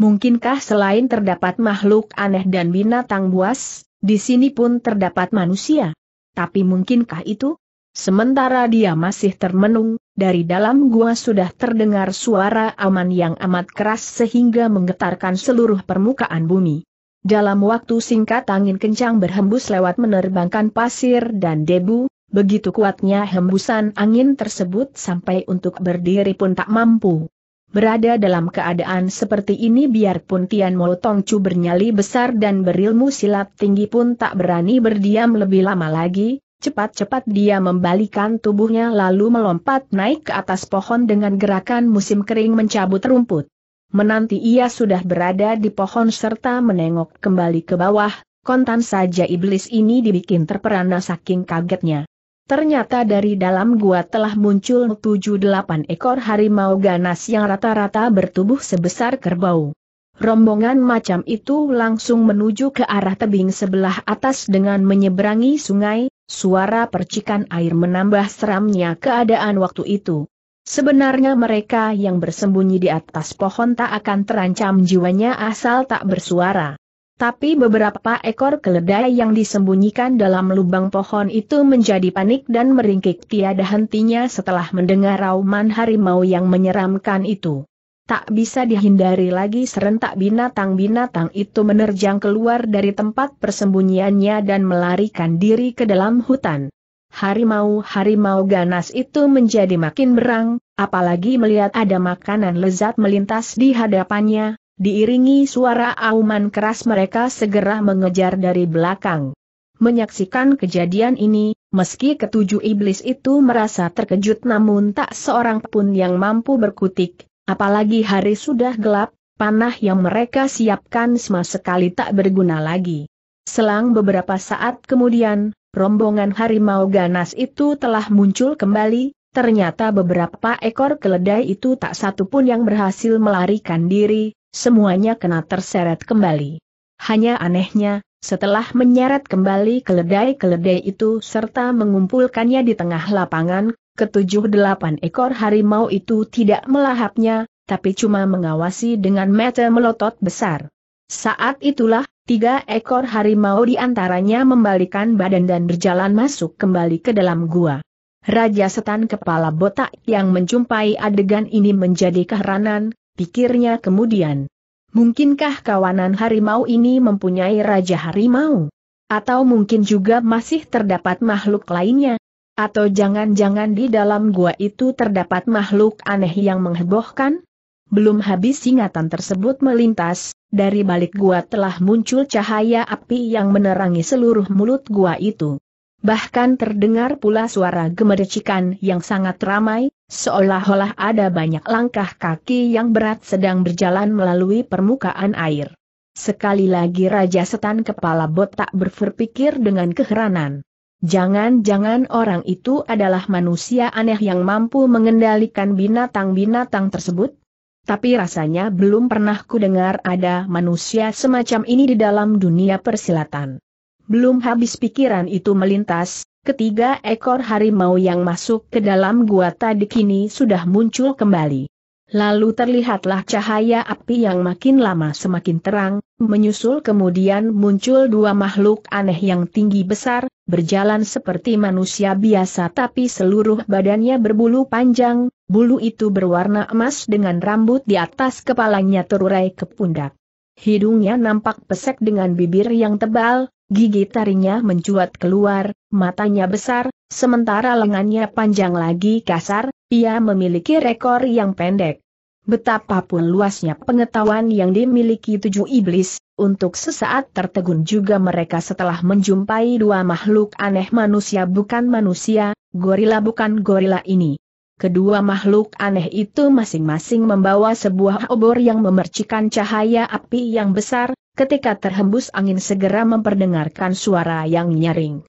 Speaker 1: Mungkinkah selain terdapat makhluk aneh dan binatang buas, di sini pun terdapat manusia? Tapi mungkinkah itu? Sementara dia masih termenung, dari dalam gua sudah terdengar suara aman yang amat keras sehingga menggetarkan seluruh permukaan bumi. Dalam waktu singkat angin kencang berhembus lewat menerbangkan pasir dan debu, begitu kuatnya hembusan angin tersebut sampai untuk berdiri pun tak mampu. Berada dalam keadaan seperti ini biarpun Tian Mo Tong Chu bernyali besar dan berilmu silat tinggi pun tak berani berdiam lebih lama lagi, Cepat-cepat dia membalikan tubuhnya lalu melompat naik ke atas pohon dengan gerakan musim kering mencabut rumput. Menanti ia sudah berada di pohon serta menengok kembali ke bawah, kontan saja iblis ini dibikin terperana saking kagetnya. Ternyata dari dalam gua telah muncul 7-8 ekor harimau ganas yang rata-rata bertubuh sebesar kerbau. Rombongan macam itu langsung menuju ke arah tebing sebelah atas dengan menyeberangi sungai, Suara percikan air menambah seramnya keadaan waktu itu. Sebenarnya mereka yang bersembunyi di atas pohon tak akan terancam jiwanya asal tak bersuara. Tapi beberapa ekor keledai yang disembunyikan dalam lubang pohon itu menjadi panik dan meringkik tiada hentinya setelah mendengar rauman harimau yang menyeramkan itu tak bisa dihindari lagi serentak binatang-binatang itu menerjang keluar dari tempat persembunyiannya dan melarikan diri ke dalam hutan. Harimau-harimau ganas itu menjadi makin berang, apalagi melihat ada makanan lezat melintas di hadapannya, diiringi suara auman keras mereka segera mengejar dari belakang. Menyaksikan kejadian ini, meski ketujuh iblis itu merasa terkejut namun tak seorang pun yang mampu berkutik, Apalagi hari sudah gelap, panah yang mereka siapkan sama sekali tak berguna lagi. Selang beberapa saat kemudian, rombongan harimau ganas itu telah muncul kembali, ternyata beberapa ekor keledai itu tak satu pun yang berhasil melarikan diri, semuanya kena terseret kembali. Hanya anehnya, setelah menyeret kembali keledai-keledai itu serta mengumpulkannya di tengah lapangan, ketujuh delapan ekor harimau itu tidak melahapnya, tapi cuma mengawasi dengan mata melotot besar. Saat itulah, tiga ekor harimau di antaranya membalikan badan dan berjalan masuk kembali ke dalam gua. Raja setan kepala botak yang menjumpai adegan ini menjadi keheranan, pikirnya kemudian. Mungkinkah kawanan harimau ini mempunyai raja harimau? Atau mungkin juga masih terdapat makhluk lainnya? Atau jangan-jangan di dalam gua itu terdapat makhluk aneh yang menghebohkan? Belum habis ingatan tersebut melintas, dari balik gua telah muncul cahaya api yang menerangi seluruh mulut gua itu. Bahkan terdengar pula suara gemericikan yang sangat ramai, seolah-olah ada banyak langkah kaki yang berat sedang berjalan melalui permukaan air. Sekali lagi Raja Setan Kepala Botak berpikir dengan keheranan. Jangan-jangan orang itu adalah manusia aneh yang mampu mengendalikan binatang-binatang tersebut? Tapi rasanya belum pernah kudengar ada manusia semacam ini di dalam dunia persilatan. Belum habis pikiran itu melintas, ketiga ekor harimau yang masuk ke dalam gua tadi kini sudah muncul kembali. Lalu terlihatlah cahaya api yang makin lama semakin terang, menyusul kemudian muncul dua makhluk aneh yang tinggi besar, berjalan seperti manusia biasa tapi seluruh badannya berbulu panjang, bulu itu berwarna emas dengan rambut di atas kepalanya terurai ke pundak. Hidungnya nampak pesek dengan bibir yang tebal, gigi tarinya mencuat keluar, matanya besar, sementara lengannya panjang lagi kasar, ia memiliki rekor yang pendek. Betapapun luasnya pengetahuan yang dimiliki tujuh iblis, untuk sesaat tertegun juga mereka setelah menjumpai dua makhluk aneh manusia bukan manusia, gorila bukan gorila ini. Kedua makhluk aneh itu masing-masing membawa sebuah obor yang memercikan cahaya api yang besar, ketika terhembus angin segera memperdengarkan suara yang nyaring.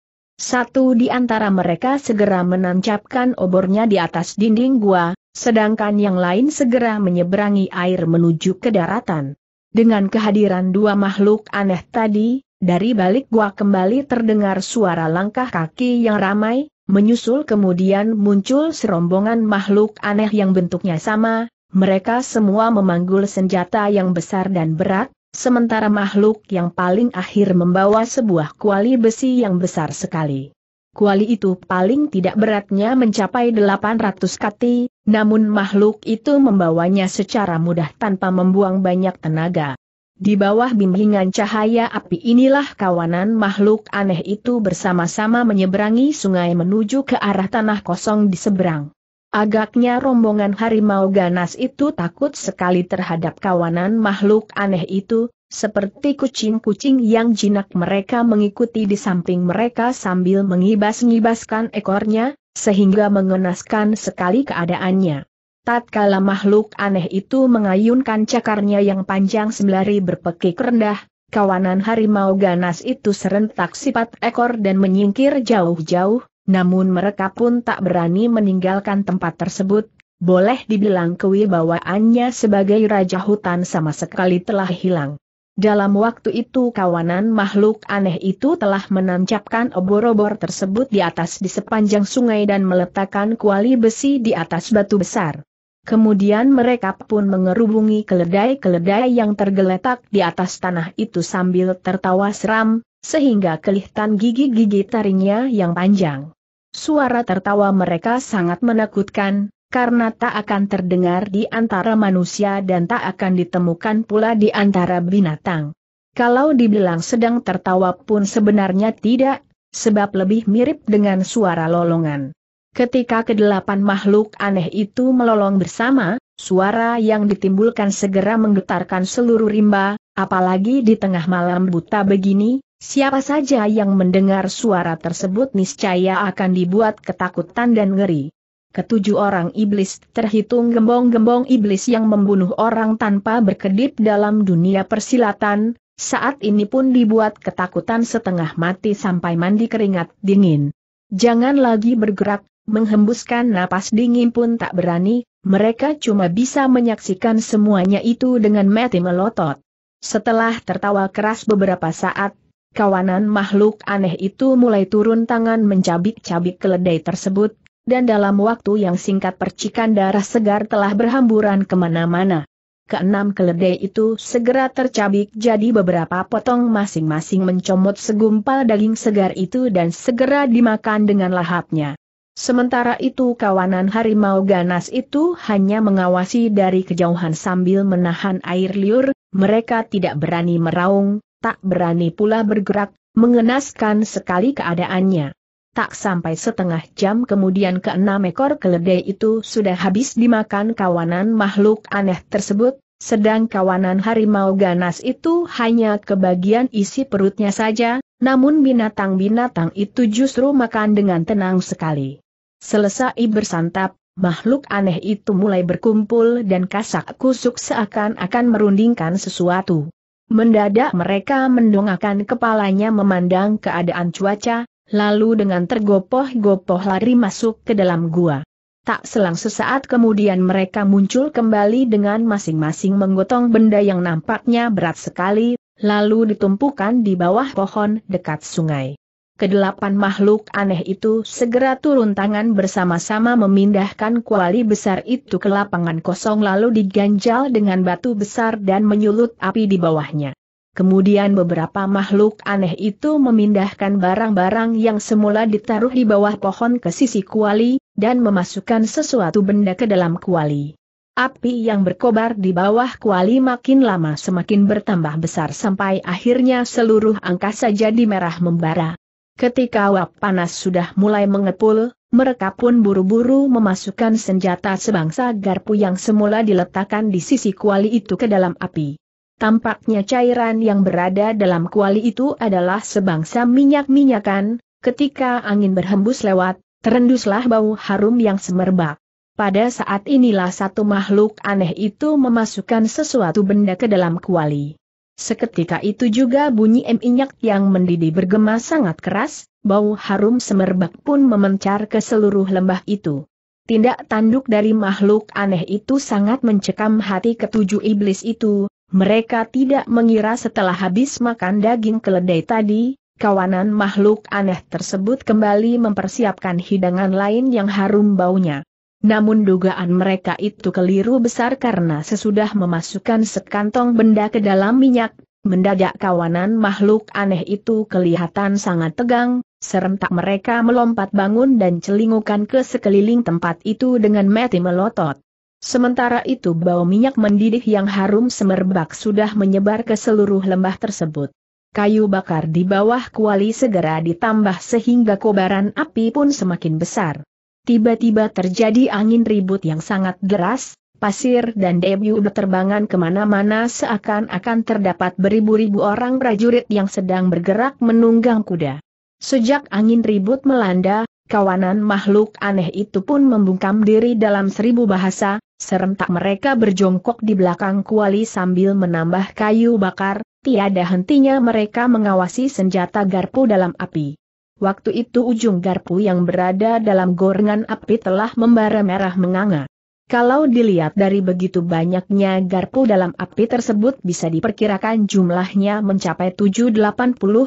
Speaker 1: Satu di antara mereka segera menancapkan obornya di atas dinding gua, sedangkan yang lain segera menyeberangi air menuju ke daratan. Dengan kehadiran dua makhluk aneh tadi, dari balik gua kembali terdengar suara langkah kaki yang ramai, menyusul kemudian muncul serombongan makhluk aneh yang bentuknya sama, mereka semua memanggul senjata yang besar dan berat, sementara makhluk yang paling akhir membawa sebuah kuali besi yang besar sekali. Kuali itu paling tidak beratnya mencapai 800 kati, namun makhluk itu membawanya secara mudah tanpa membuang banyak tenaga. Di bawah bimbingan cahaya api inilah kawanan makhluk aneh itu bersama-sama menyeberangi sungai menuju ke arah tanah kosong di seberang. Agaknya rombongan harimau ganas itu takut sekali terhadap kawanan makhluk aneh itu, seperti kucing-kucing yang jinak mereka mengikuti di samping mereka sambil mengibas-ngibaskan ekornya, sehingga mengenaskan sekali keadaannya. Tatkala makhluk aneh itu mengayunkan cakarnya yang panjang sembari berpekik rendah, kawanan harimau ganas itu serentak sifat ekor dan menyingkir jauh-jauh, namun mereka pun tak berani meninggalkan tempat tersebut, boleh dibilang kewibawaannya sebagai raja hutan sama sekali telah hilang. Dalam waktu itu kawanan makhluk aneh itu telah menancapkan obor-obor tersebut di atas di sepanjang sungai dan meletakkan kuali besi di atas batu besar. Kemudian mereka pun mengerubungi keledai-keledai yang tergeletak di atas tanah itu sambil tertawa seram, sehingga kelihatan gigi-gigi taringnya yang panjang. Suara tertawa mereka sangat menakutkan, karena tak akan terdengar di antara manusia dan tak akan ditemukan pula di antara binatang. Kalau dibilang sedang tertawa pun sebenarnya tidak, sebab lebih mirip dengan suara lolongan. Ketika kedelapan makhluk aneh itu melolong bersama, suara yang ditimbulkan segera menggetarkan seluruh rimba, apalagi di tengah malam buta begini, Siapa saja yang mendengar suara tersebut niscaya akan dibuat ketakutan dan ngeri. Ketujuh orang iblis terhitung gembong-gembong iblis yang membunuh orang tanpa berkedip dalam dunia persilatan, saat ini pun dibuat ketakutan setengah mati sampai mandi keringat dingin. Jangan lagi bergerak, menghembuskan napas dingin pun tak berani, mereka cuma bisa menyaksikan semuanya itu dengan mati melotot. Setelah tertawa keras beberapa saat, kawanan makhluk aneh itu mulai turun tangan mencabik-cabik keledai tersebut, dan dalam waktu yang singkat percikan darah segar telah berhamburan kemana-mana. Keenam keledai itu segera tercabik jadi beberapa potong masing-masing mencomot segumpal daging segar itu dan segera dimakan dengan lahapnya. Sementara itu kawanan harimau ganas itu hanya mengawasi dari kejauhan sambil menahan air liur, mereka tidak berani meraung, tak berani pula bergerak, mengenaskan sekali keadaannya. Tak sampai setengah jam kemudian keenam ekor keledai itu sudah habis dimakan kawanan makhluk aneh tersebut, sedang kawanan harimau ganas itu hanya kebagian isi perutnya saja, namun binatang-binatang itu justru makan dengan tenang sekali. Selesai bersantap, makhluk aneh itu mulai berkumpul dan kasak kusuk seakan-akan merundingkan sesuatu. Mendadak mereka mendongakkan kepalanya memandang keadaan cuaca, lalu dengan tergopoh-gopoh lari masuk ke dalam gua. Tak selang sesaat kemudian mereka muncul kembali dengan masing-masing menggotong benda yang nampaknya berat sekali, lalu ditumpukan di bawah pohon dekat sungai kedelapan makhluk aneh itu segera turun tangan bersama-sama memindahkan kuali besar itu ke lapangan kosong lalu diganjal dengan batu besar dan menyulut api di bawahnya. Kemudian beberapa makhluk aneh itu memindahkan barang-barang yang semula ditaruh di bawah pohon ke sisi kuali, dan memasukkan sesuatu benda ke dalam kuali. Api yang berkobar di bawah kuali makin lama semakin bertambah besar sampai akhirnya seluruh angkasa jadi merah membara. Ketika uap panas sudah mulai mengepul, mereka pun buru-buru memasukkan senjata sebangsa garpu yang semula diletakkan di sisi kuali itu ke dalam api. Tampaknya cairan yang berada dalam kuali itu adalah sebangsa minyak-minyakan, ketika angin berhembus lewat, terenduslah bau harum yang semerbak. Pada saat inilah satu makhluk aneh itu memasukkan sesuatu benda ke dalam kuali. Seketika itu juga bunyi minyak yang mendidih bergema sangat keras, bau harum semerbak pun memencar ke seluruh lembah itu. Tindak tanduk dari makhluk aneh itu sangat mencekam hati ketujuh iblis itu, mereka tidak mengira setelah habis makan daging keledai tadi, kawanan makhluk aneh tersebut kembali mempersiapkan hidangan lain yang harum baunya. Namun dugaan mereka itu keliru besar karena sesudah memasukkan sekantong benda ke dalam minyak, mendadak kawanan makhluk aneh itu kelihatan sangat tegang, serentak mereka melompat bangun dan celingukan ke sekeliling tempat itu dengan mati melotot. Sementara itu bau minyak mendidih yang harum semerbak sudah menyebar ke seluruh lembah tersebut. Kayu bakar di bawah kuali segera ditambah sehingga kobaran api pun semakin besar. Tiba-tiba terjadi angin ribut yang sangat deras, pasir dan debu berterbangan kemana-mana seakan-akan terdapat beribu-ribu orang prajurit yang sedang bergerak menunggang kuda. Sejak angin ribut melanda, kawanan makhluk aneh itu pun membungkam diri dalam seribu bahasa, serentak mereka berjongkok di belakang kuali sambil menambah kayu bakar, tiada hentinya mereka mengawasi senjata garpu dalam api. Waktu itu ujung garpu yang berada dalam gorengan api telah membara merah menganga. Kalau dilihat dari begitu banyaknya garpu dalam api tersebut bisa diperkirakan jumlahnya mencapai 780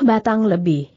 Speaker 1: batang lebih.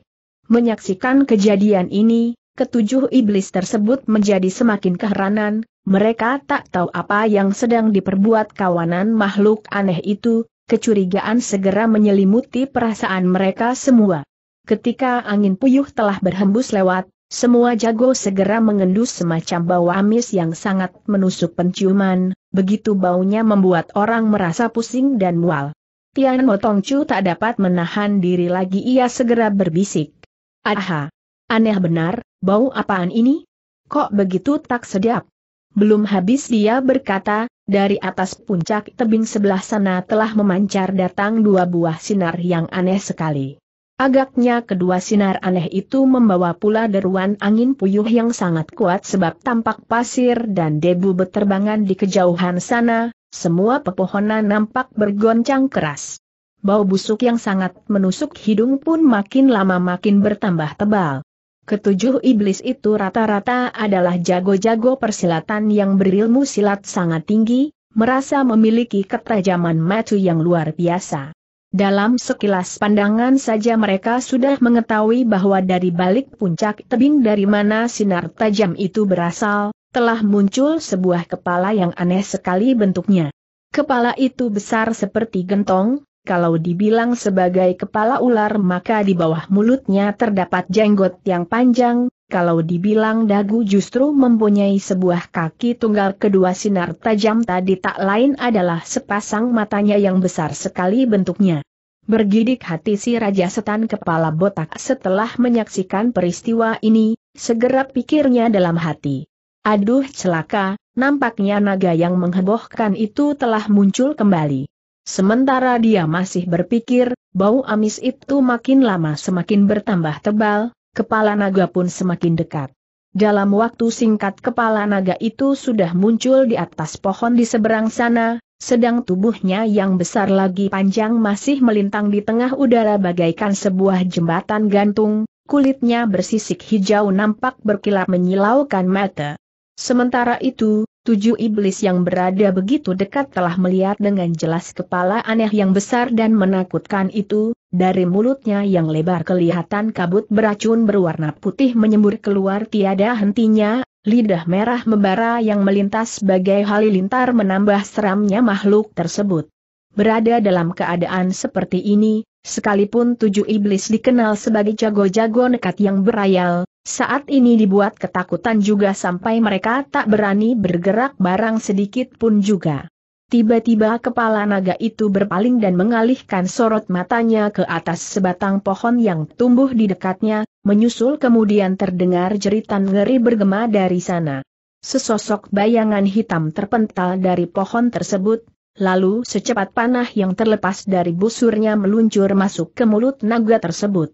Speaker 1: Menyaksikan kejadian ini, ketujuh iblis tersebut menjadi semakin keheranan, mereka tak tahu apa yang sedang diperbuat kawanan makhluk aneh itu, kecurigaan segera menyelimuti perasaan mereka semua. Ketika angin puyuh telah berhembus lewat, semua jago segera mengendus semacam bau amis yang sangat menusuk penciuman, begitu baunya membuat orang merasa pusing dan mual. Tian Motongcu tak dapat menahan diri lagi ia segera berbisik. Aha! Aneh benar, bau apaan ini? Kok begitu tak sedap? Belum habis dia berkata, dari atas puncak tebing sebelah sana telah memancar datang dua buah sinar yang aneh sekali. Agaknya kedua sinar aneh itu membawa pula deruan angin puyuh yang sangat kuat sebab tampak pasir dan debu beterbangan di kejauhan sana, semua pepohonan nampak bergoncang keras. Bau busuk yang sangat menusuk hidung pun makin lama makin bertambah tebal. Ketujuh iblis itu rata-rata adalah jago-jago persilatan yang berilmu silat sangat tinggi, merasa memiliki ketajaman matu yang luar biasa. Dalam sekilas pandangan saja mereka sudah mengetahui bahwa dari balik puncak tebing dari mana sinar tajam itu berasal, telah muncul sebuah kepala yang aneh sekali bentuknya. Kepala itu besar seperti gentong, kalau dibilang sebagai kepala ular maka di bawah mulutnya terdapat jenggot yang panjang, kalau dibilang dagu justru mempunyai sebuah kaki tunggal kedua sinar tajam tadi tak lain adalah sepasang matanya yang besar sekali bentuknya. Bergidik hati si Raja Setan kepala botak setelah menyaksikan peristiwa ini, segera pikirnya dalam hati. Aduh celaka, nampaknya naga yang menghebohkan itu telah muncul kembali. Sementara dia masih berpikir, bau amis itu makin lama semakin bertambah tebal, kepala naga pun semakin dekat. Dalam waktu singkat kepala naga itu sudah muncul di atas pohon di seberang sana, sedang tubuhnya yang besar lagi panjang masih melintang di tengah udara bagaikan sebuah jembatan gantung, kulitnya bersisik hijau nampak berkilat menyilaukan mata. Sementara itu, Tujuh iblis yang berada begitu dekat telah melihat dengan jelas kepala aneh yang besar dan menakutkan itu, dari mulutnya yang lebar kelihatan kabut beracun berwarna putih menyembur keluar tiada hentinya, lidah merah membara yang melintas sebagai halilintar menambah seramnya makhluk tersebut. Berada dalam keadaan seperti ini, sekalipun tujuh iblis dikenal sebagai jago-jago nekat yang berayal, saat ini dibuat ketakutan juga sampai mereka tak berani bergerak barang sedikit pun juga. Tiba-tiba kepala naga itu berpaling dan mengalihkan sorot matanya ke atas sebatang pohon yang tumbuh di dekatnya, menyusul kemudian terdengar jeritan ngeri bergema dari sana. Sesosok bayangan hitam terpental dari pohon tersebut, lalu secepat panah yang terlepas dari busurnya meluncur masuk ke mulut naga tersebut.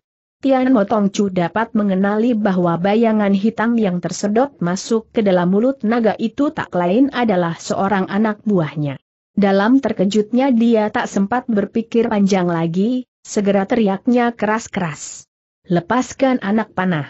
Speaker 1: Tian Motong Chu dapat mengenali bahwa bayangan hitam yang tersedot masuk ke dalam mulut naga itu tak lain adalah seorang anak buahnya. Dalam terkejutnya dia tak sempat berpikir panjang lagi, segera teriaknya keras-keras. Lepaskan anak panah.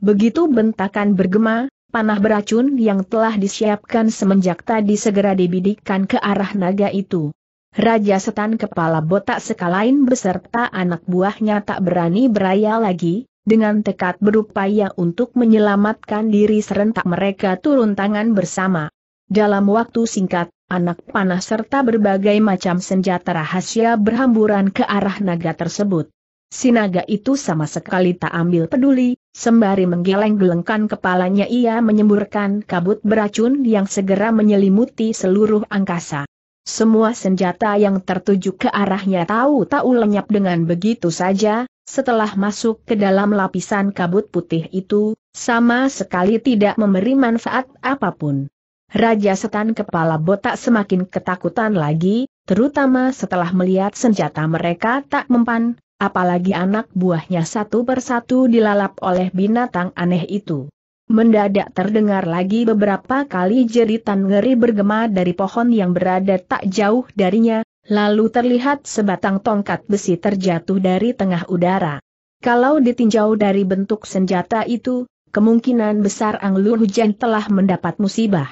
Speaker 1: Begitu bentakan bergema, panah beracun yang telah disiapkan semenjak tadi segera dibidikkan ke arah naga itu. Raja Setan Kepala Botak Sekalain beserta anak buahnya tak berani beraya lagi, dengan tekad berupaya untuk menyelamatkan diri serentak mereka turun tangan bersama. Dalam waktu singkat, anak panah serta berbagai macam senjata rahasia berhamburan ke arah naga tersebut. Sinaga itu sama sekali tak ambil peduli, sembari menggeleng-gelengkan kepalanya ia menyemburkan kabut beracun yang segera menyelimuti seluruh angkasa. Semua senjata yang tertuju ke arahnya tahu-tahu lenyap dengan begitu saja, setelah masuk ke dalam lapisan kabut putih itu, sama sekali tidak memberi manfaat apapun. Raja setan kepala botak semakin ketakutan lagi, terutama setelah melihat senjata mereka tak mempan, apalagi anak buahnya satu persatu dilalap oleh binatang aneh itu. Mendadak terdengar lagi beberapa kali jeritan ngeri bergema dari pohon yang berada tak jauh darinya, lalu terlihat sebatang tongkat besi terjatuh dari tengah udara. Kalau ditinjau dari bentuk senjata itu, kemungkinan besar Lu Hujan telah mendapat musibah.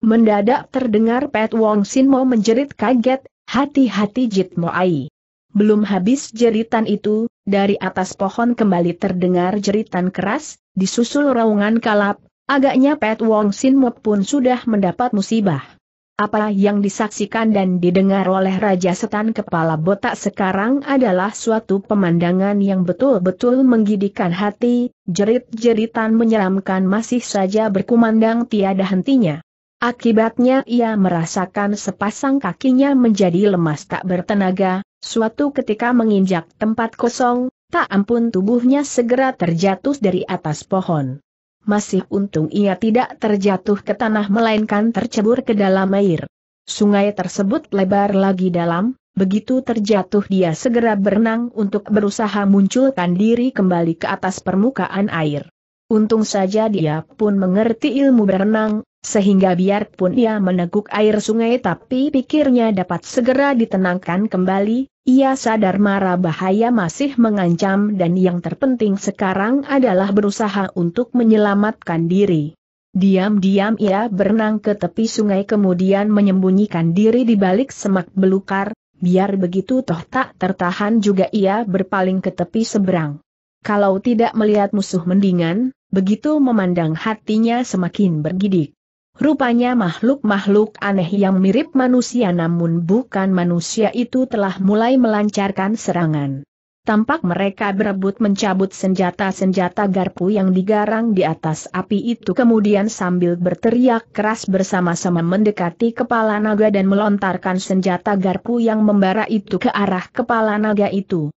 Speaker 1: Mendadak terdengar Pet Wong Sin Mo menjerit kaget, hati-hati Jit Mo Ai. Belum habis jeritan itu, dari atas pohon kembali terdengar jeritan keras, disusul raungan kalap, agaknya Pet Wong Sin Mop pun sudah mendapat musibah. Apa yang disaksikan dan didengar oleh Raja Setan Kepala Botak sekarang adalah suatu pemandangan yang betul-betul menggidikan hati, jerit-jeritan menyeramkan masih saja berkumandang tiada hentinya. Akibatnya ia merasakan sepasang kakinya menjadi lemas tak bertenaga, suatu ketika menginjak tempat kosong, Tak ampun tubuhnya segera terjatuh dari atas pohon. Masih untung ia tidak terjatuh ke tanah melainkan tercebur ke dalam air. Sungai tersebut lebar lagi dalam, begitu terjatuh dia segera berenang untuk berusaha munculkan diri kembali ke atas permukaan air. Untung saja dia pun mengerti ilmu berenang, sehingga biarpun ia meneguk air sungai tapi pikirnya dapat segera ditenangkan kembali, ia sadar mara bahaya masih mengancam dan yang terpenting sekarang adalah berusaha untuk menyelamatkan diri. Diam-diam ia berenang ke tepi sungai kemudian menyembunyikan diri di balik semak belukar, biar begitu toh tak tertahan juga ia berpaling ke tepi seberang. Kalau tidak melihat musuh mendingan, begitu memandang hatinya semakin bergidik. Rupanya makhluk-makhluk aneh yang mirip manusia namun bukan manusia itu telah mulai melancarkan serangan. Tampak mereka berebut mencabut senjata-senjata garpu yang digarang di atas api itu kemudian sambil berteriak keras bersama-sama mendekati kepala naga dan melontarkan senjata garpu yang membara itu ke arah kepala naga itu.